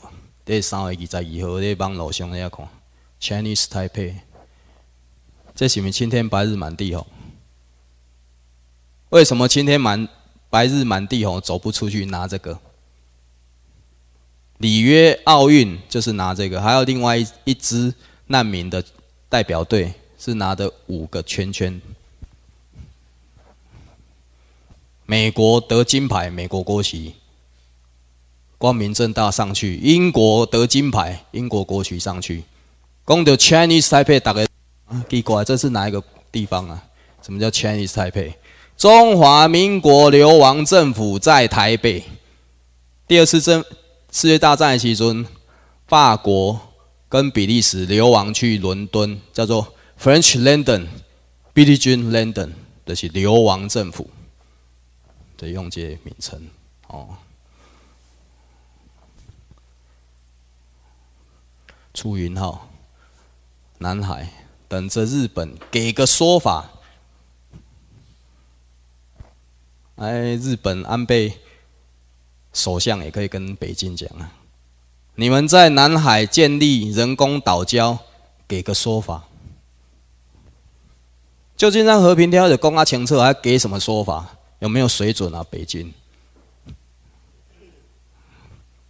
第三位在以后这帮老兄在看，Chinese Taipei，这是咪青天白日满地红。为什么青天满白日满地红走不出去拿这个？里约奥运就是拿这个，还有另外一一支难民的代表队是拿的五个圈圈。美国得金牌，美国国旗，光明正大上去；英国得金牌，英国国旗上去。g o Chinese Taipei？大哥，啊，奇怪，这是哪一个地方啊？什么叫 Chinese Taipei？中华民国流亡政府在台北。第二次战，世界大战期间，法国跟比利时流亡去伦敦，叫做 French London、Belgian London，这是流亡政府的用这名称哦。出云号，南海，等着日本给个说法。哎，日本安倍首相也可以跟北京讲啊，你们在南海建立人工岛礁，给个说法。旧金山和平条约公阿清撤还给什么说法？有没有水准啊，北京？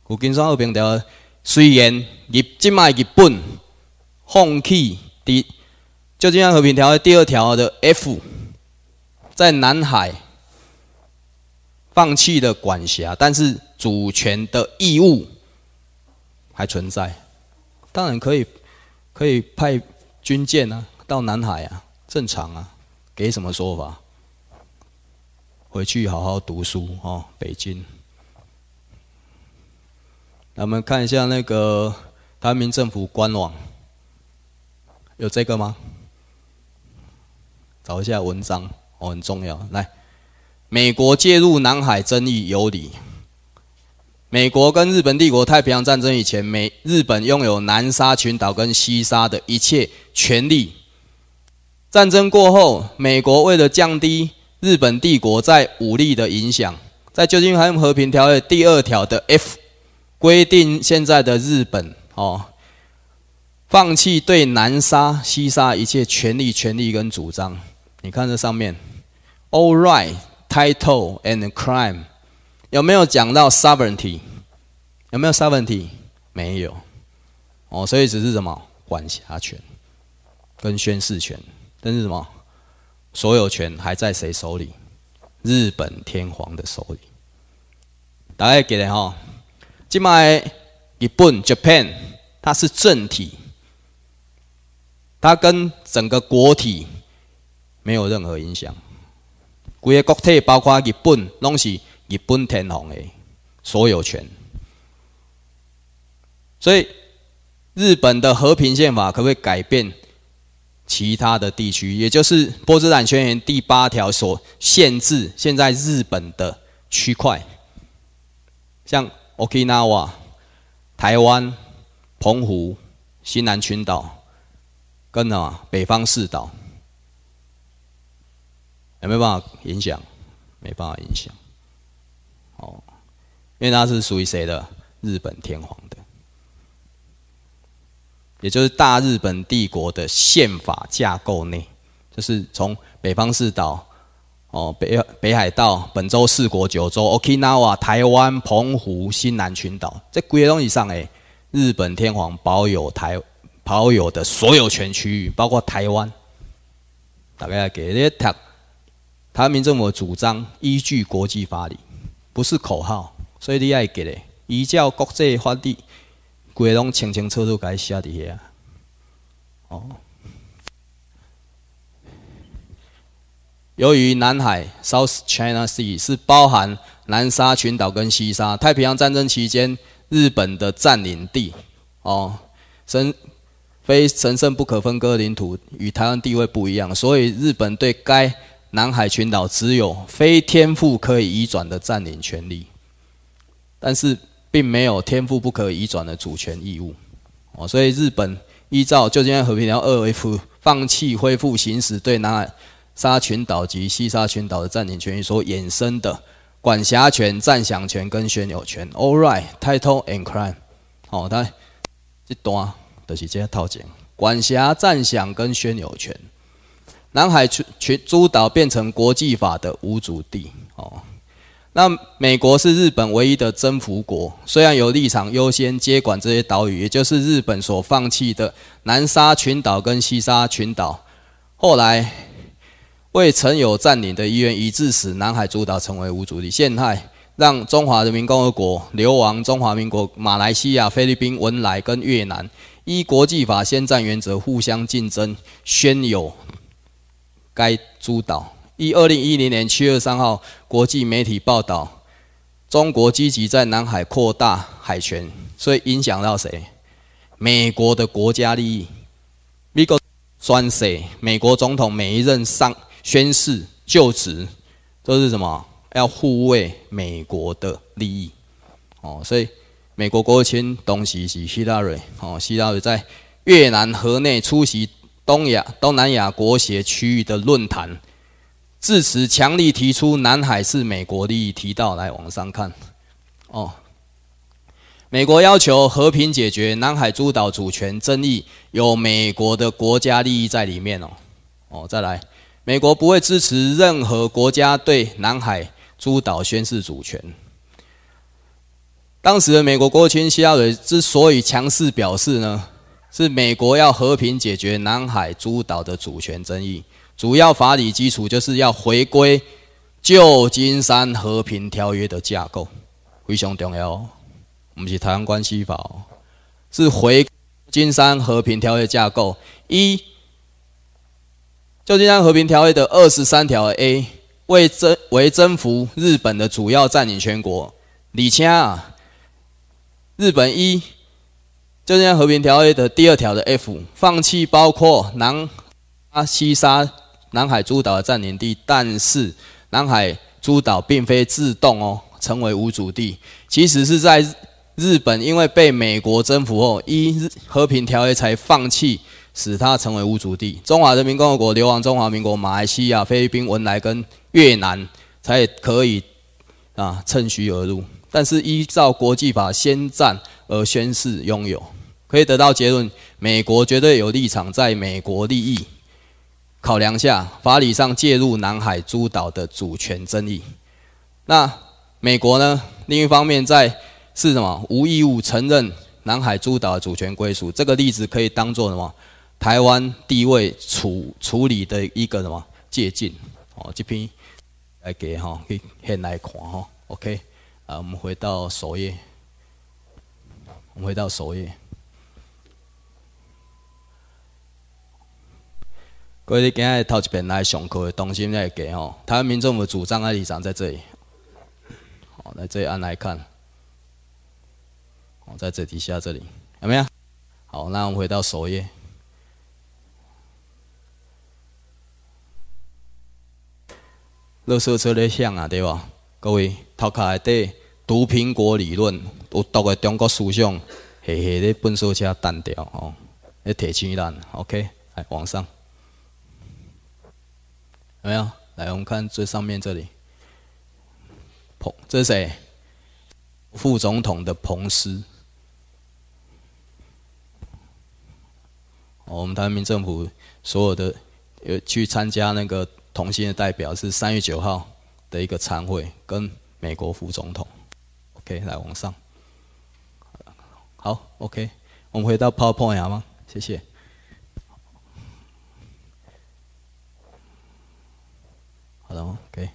旧金山和平条约虽然日今卖日本放弃第旧金山和平条约第二条的 F，在南海。放弃了管辖，但是主权的义务还存在，当然可以，可以派军舰啊，到南海啊，正常啊，给什么说法？回去好好读书啊，北京。那我们看一下那个台民政府官网，有这个吗？找一下文章，哦，很重要，来。美国介入南海争议有理。美国跟日本帝国太平洋战争以前，美日本拥有南沙群岛跟西沙的一切权利。战争过后，美国为了降低日本帝国在武力的影响，在《旧金山和平条约》第二条的 F 规定，现在的日本哦，放弃对南沙、西沙一切权利、权利跟主张。你看这上面，All right。Title and crime 有没有讲到 sovereignty？有没有 sovereignty？没有哦，所以只是什么管辖权跟宣誓权，但是什么所有权还在谁手里？日本天皇的手里。大家记得哈，今麦日本 Japan 它是政体，它跟整个国体没有任何影响。每个国体包括日本，拢是日本天皇的所有权。所以，日本的和平宪法可不可以改变其他的地区？也就是《波茨坦宣言》第八条所限制，现在日本的区块，像 o k 冲绳、台湾、澎湖、西南群岛，跟啊北方四岛。有没有办法影响？没办法影响。哦，因为它是属于谁的？日本天皇的，也就是大日本帝国的宪法架构内，就是从北方四岛，哦，北北海道、本州、四国、九州、Okinawa、台湾、澎湖、新南群岛，在归东西上哎，日本天皇保有台保有的所有权区域，包括台湾。大家给这听。台湾政府主张依据国际法理，不是口号，所以你爱记咧，依照国际法理，规拢清清楚楚该下底遐。哦。由于南海 （South China Sea） 是包含南沙群岛跟西沙，太平洋战争期间日本的占领地，哦，神非神圣不可分割领土与台湾地位不一样，所以日本对该。南海群岛只有非天赋可以移转的占领权利，但是并没有天赋不可以移转的主权义务。哦，所以日本依照旧金山和平条二 F》放弃恢复行使对南海沙群岛及西沙群岛的占领权利所衍生的管辖权、占享权跟宣有权。All right, title and claim。好，它这段就是这套件：管辖、占享跟宣有权。南海群群诸岛变成国际法的无主地。哦，那美国是日本唯一的征服国，虽然有立场优先接管这些岛屿，也就是日本所放弃的南沙群岛跟西沙群岛。后来为曾有占领的意愿，以致使南海诸岛成为无主地，陷害让中华人民共和国流亡中华民国、马来西亚、菲律宾、文莱跟越南，依国际法先占原则互相竞争，宣有。该主导。一二零一零年七月三号，国际媒体报道，中国积极在南海扩大海权，所以影响到谁？美国的国家利益。美国宣谁？美国总统每一任上宣誓就职，都是什么？要护卫美国的利益。哦，所以美国国务卿东是希拉瑞，哦，希拉瑞在越南河内出席。东亚、东南亚国协区域的论坛，至此强力提出南海是美国利益，提到来往上看。哦，美国要求和平解决南海诸岛主权争议，有美国的国家利益在里面哦。哦，再来，美国不会支持任何国家对南海诸岛宣示主权。当时的美国国务卿希拉蕊之所以强势表示呢？是美国要和平解决南海诸岛的主权争议，主要法理基础就是要回归旧金山和平条约的架构，非常重要。不是台湾关系法，是回金山和平条约架构。一，旧金山和平条约的二十三条 A 为征为征服日本的主要占领全国，李且啊，日本一。就像和平条约》的第二条的 F，放弃包括南阿西沙、南海诸岛的占领地，但是南海诸岛并非自动哦成为无主地，其实是在日本因为被美国征服后，依《和平条约》才放弃，使它成为无主地。中华人民共和国、流亡中华民国、马来西亚、菲律宾、文莱跟越南才可以啊趁虚而入，但是依照国际法，先占而宣誓拥有。可以得到结论：美国绝对有立场，在美国利益考量下，法理上介入南海诸岛的主权争议。那美国呢？另一方面，在是什么无义务承认南海诸岛的主权归属？这个例子可以当做什么台湾地位处处理的一个什么借鉴？哦，这篇来给哈，给先来看哈。OK，啊，我们回到首页，我们回到首页。各位，今日头一遍来上课的东西，来给吼。台湾民众的主张啊，立场在这里。好，来这里按来看。哦，在这底下这里有没有？好，那我们回到首页。垃圾车在响啊，对吧？各位，头壳里底读苹果理论，有读的中国思想，嘿嘿，咧，粪扫车单掉哦，咧铁青咱 OK，来往上。没有，来我们看最上面这里，彭这是谁？副总统的彭斯。我们台湾民政府所有的呃去参加那个同性的代表是三月九号的一个参会，跟美国副总统。OK，来往上。好，OK，我们回到 PowerPoint 吗？谢谢。好的，OK。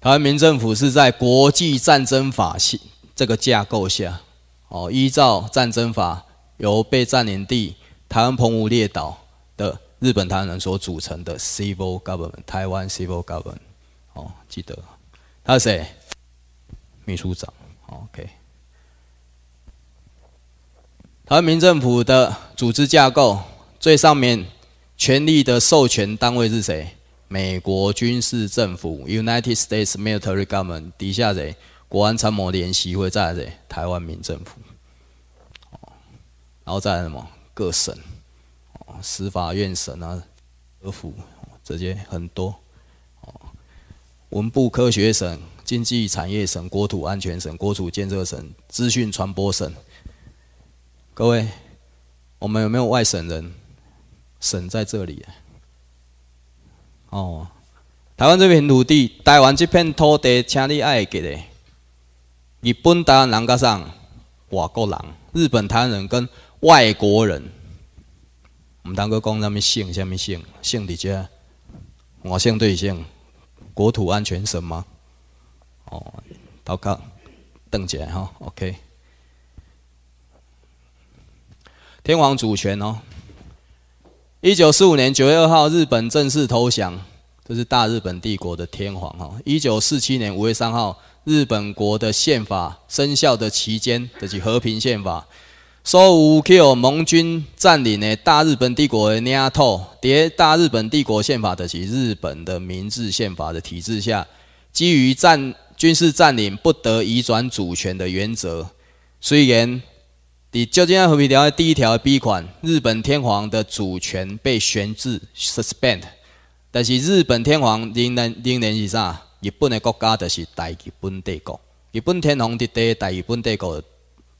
台湾民政府是在国际战争法系这个架构下，哦，依照战争法由被占领地台湾澎湖列岛的日本台湾人所组成的 Civil Government，台湾 Civil Government，哦，记得他是谁？秘书长，OK。台湾民政府的组织架构最上面权力的授权单位是谁？美国军事政府 （United States Military Government） 底下的国安参谋联席会，在台湾民政府，然后再什么各省，司法院省啊、府，这些很多。文部科学省、经济产业省、国土安全省、国土建设省、资讯传播省。各位，我们有没有外省人？省在这里。哦，台湾这片土地，台湾这片土地，请你爱给的。日本台湾人加上外国人，日本台湾人跟外国人，唔能够讲什么姓，什么姓，姓伫遮，我姓对姓，国土安全什么？哦，到看邓姐哈，OK，天皇主权哦。一九四五年九月二号，日本正式投降。这是大日本帝国的天皇哈。一九四七年五月三号，日本国的宪法生效的期间，这是和平宪法。受五 Q 盟军占领的大日本帝国的领土，在大日本帝国宪法的及日本的明治宪法的体制下，基于占军事占领不得移转主权的原则，虽然。第久经安和平条约》第一条 B 款，日本天皇的主权被悬置 （suspend），但是日本天皇仍然、仍然是啥？日本的国家就是大日本帝国。日本天皇的在大日本帝国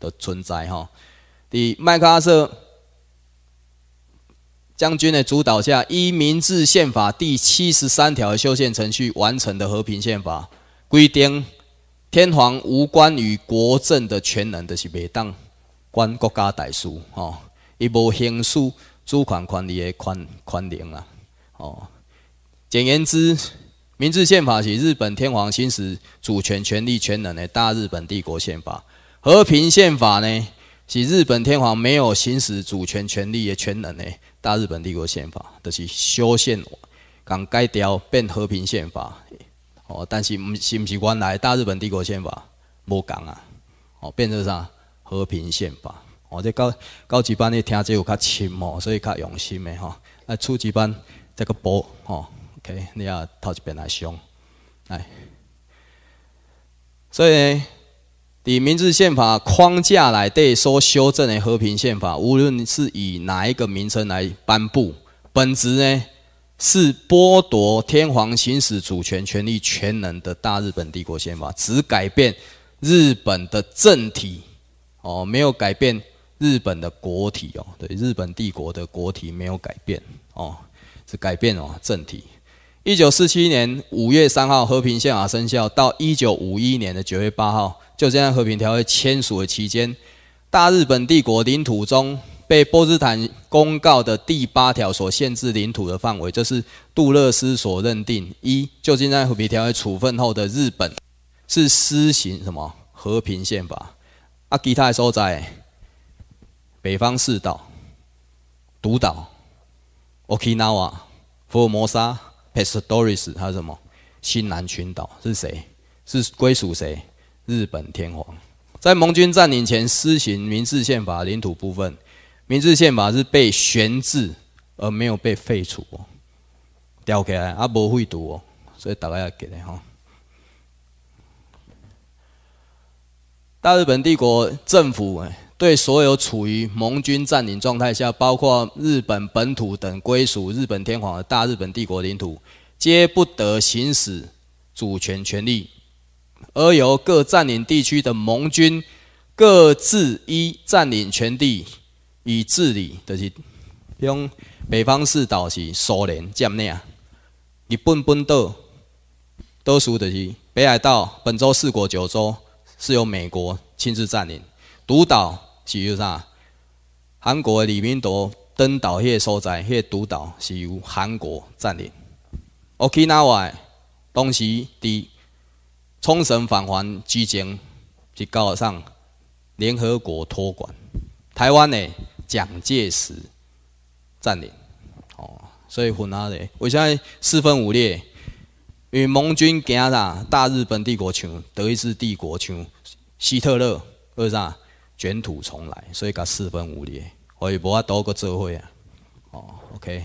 的存在哈。第麦克阿瑟将军的主导下，依《明治宪法》第七十三条修宪程序完成的和平宪法规定，天皇无关于国政的权能的是被当。管国家大事，吼，伊无行使主权权利的权权利啊。哦。简言之，明治宪法是日本天皇行使主权权力权能的《大日本帝国宪法》；和平宪法呢，是日本天皇没有行使主权权力的权能的《大日本帝国宪法》。就是修宪，讲改掉变和平宪法，哦，但是毋是毋是原来《大日本帝国宪法》无共啊，哦，变成啥？和平宪法，我这高高级班的听者有较深哦，所以较用心的哈。啊，初级班这个薄哈，OK，你要头一遍来上，哎。所以呢，以明治宪法框架来对说修正的和平宪法，无论是以哪一个名称来颁布，本质呢是剥夺天皇行使主权、权力、全能的大日本帝国宪法，只改变日本的政体。哦，没有改变日本的国体哦，对，日本帝国的国体没有改变哦，是改变哦政体。一九四七年五月三号和平宪法生效，到一九五一年的九月八号，就这样和平条约签署的期间，大日本帝国领土中被波茨坦公告的第八条所限制领土的范围，这是杜勒斯所认定。一，就金在和平条约处分后的日本，是施行什么和平宪法？啊，其他的所在，北方四岛、独岛、i n a w 瓦、福摩沙、p e s t o r i s 还有什么？西南群岛是谁？是归属谁？日本天皇。在盟军占领前施行《明治宪法》领土部分，《明治宪法》是被悬置而没有被废除哦。掉起来，啊，伯会读哦，所以大家要记得哦。大日本帝国政府对所有处于盟军占领状态下，包括日本本土等归属日本天皇的大日本帝国领土，皆不得行使主权权利，而由各占领地区的盟军各自依占领权地以治理。就是用北方四岛是苏联占领，啊，日本本岛都属的是北海道、本州、四国、九州。是由美国亲自占领，独岛是由啥？韩国李明德登岛迄个所在，迄个独岛是由韩国占领。OK，那外东西伫冲绳返还之前是交上联合国托管，台湾呢，蒋介石占领。哦，所以混哪咧？为啥四分五裂？与盟军行啦，大日本帝国像德意志帝国像希特勒，二啥？卷土重来，所以佮四分五裂，所以无阿多个做伙啊。哦，OK。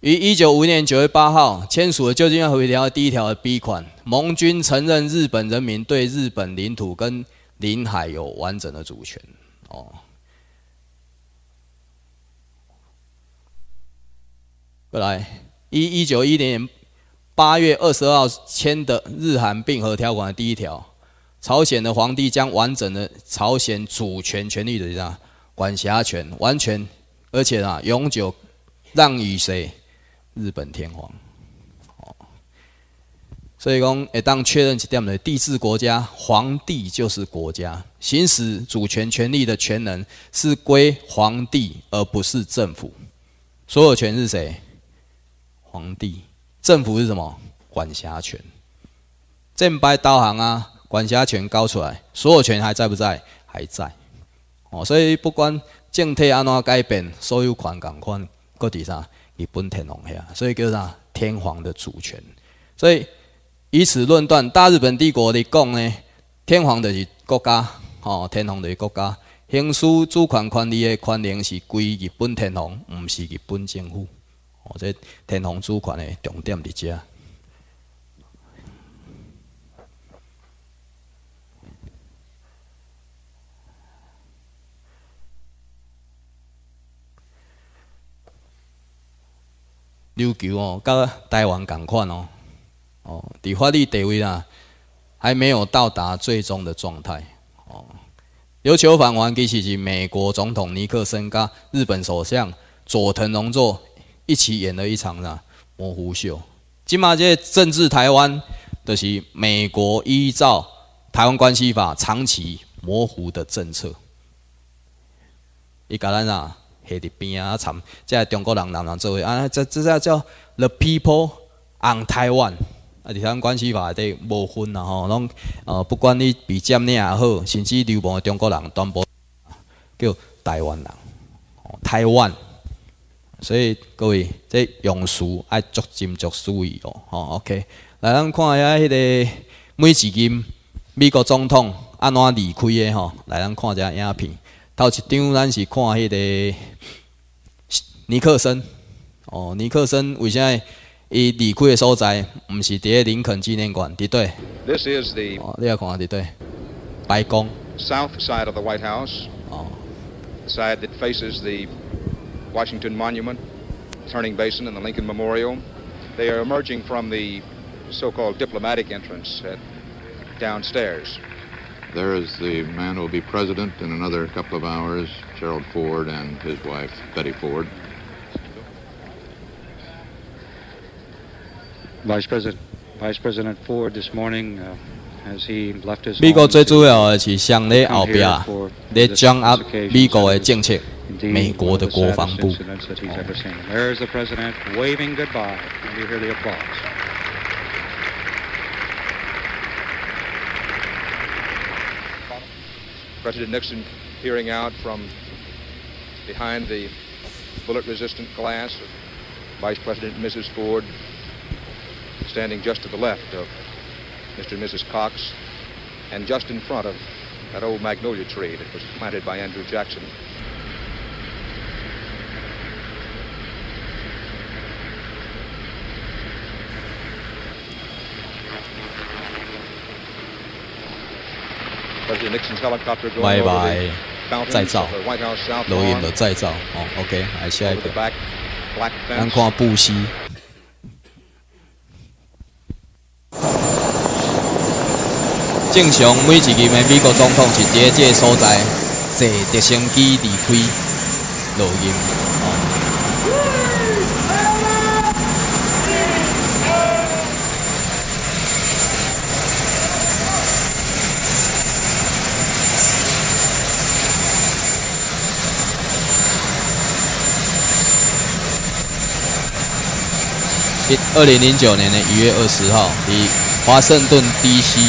于一九五一年九月八号签署的《旧金山和约》第一条的 B 款，盟军承认日本人民对日本领土跟领海有完整的主权。哦，过来，一一九一零。年八月二十二号签的日韩并合条款的第一条，朝鲜的皇帝将完整的朝鲜主权权利的样？管辖权完全，而且啊永久让与谁？日本天皇。所以讲，一旦确认是这样的：帝制国家皇帝就是国家，行使主权权利的权能是归皇帝，而不是政府。所有权是谁？皇帝。政府是什么管辖权？正白导航啊，管辖权高出来，所有权还在不在？还在哦，所以不管政体安怎改变，所有权共款，搁伫啥？日本天皇呀，所以叫啥天皇的主权。所以以此论断，大日本帝国的讲呢，天皇的是国家哦，天皇的是国家，行使主权权利的权力是归日本天皇，毋是日本政府。哦，这天皇主权的重点之家。琉球哦，甲台湾共款哦，哦，伫法律地位啊，还没有到达最终的状态哦。琉球返还其实是美国总统尼克森甲日本首相佐藤荣作。一起演了一场呐模糊秀，金嘛界政治台湾的是美国依照台湾关系法长期模糊的政策，伊甲咱啊下伫边啊参，即个中国人人人做位啊，这这叫 The People on Taiwan，啊，台湾关系法的无分啊吼，拢呃不管你比占领也好，甚至流氓中国人全部叫台湾人，台湾。所以各位，这用书爱逐金逐书意哦，哈 OK。来，咱看一下迄个每一金，美国总统安怎离开的哈？来，咱看一下影片。头一张咱是看迄个尼克森，哦，尼克森为啥伊离开的所在，毋是伫林肯纪念馆？伫对？This is the 哦，你要看啊？对对？白宫。South side of the White House. 哦，side that faces the Washington Monument, Turning Basin, and the Lincoln Memorial. They are emerging from the so-called diplomatic entrance at, downstairs. There is the man who will be president in another couple of hours, Gerald Ford and his wife, Betty Ford. Vice President, Vice President Ford this morning uh, as he left his. 美國最主要嘅是向你後邊咧掌握美國嘅政策。美国的国防部。President Nixon peering out from behind the bullet-resistant glass Vice President Mrs. Ford, standing just to the left of Mr. and Mrs. Cox, and just in front of that old magnolia tree that was planted by Andrew Jackson 拜拜，再造，录音的再造，哦，OK，来下一个，咱看布希。正常，每一任的美国总统是伫这个所在坐直升机离开，录音。二零零九年的一月二十号，以华盛顿 D.C.，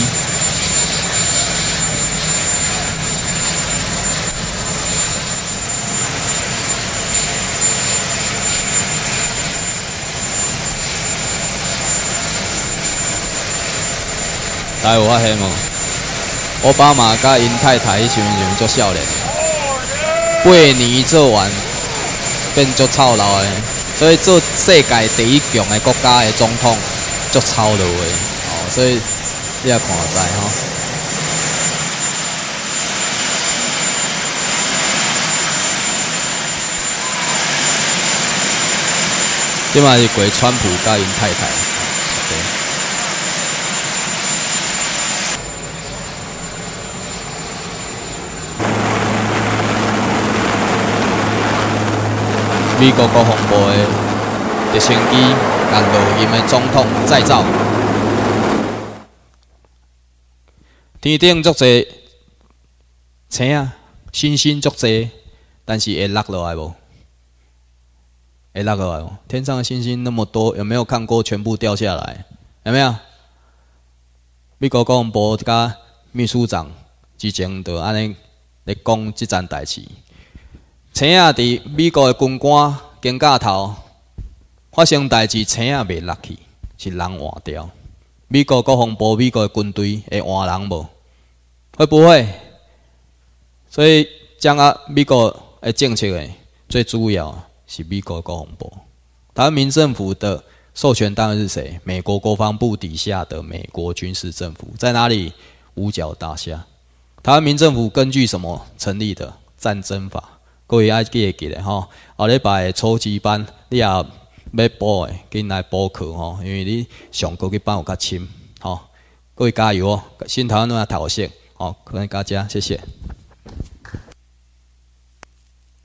发现哦，奥巴马甲太太做少年，八年做完，变操劳所以做世界第一强的国家的总统，足超了喂，哦，所以你也看在吼。对嘛，是过川普甲因太太。美国国防部的直升机将录音的总统载造。天顶作侪星啊，星星作侪，但是会落下来无？会落下来无？天上的星星那么多，有没有看过全部掉下来？有没有？美国国防部甲秘书长之前就安尼咧讲即层代志。星啊！在美国的军官、军教头发生代志，星啊，袂落去是人换掉。美国国防部、美国的军队会换人无？会不会？所以，掌握美国的政策的最主要，是美国国防部。台湾民政府的授权单位是谁？美国国防部底下的美国军事政府在哪里？五角大厦。台湾民政府根据什么成立的？战争法。各位爱记会记嘞吼，后礼拜初级班你也要补诶，紧来补课吼，因为你上课去班有较深吼。各位加油哦，新头学要头学好哦，可能加加，谢谢。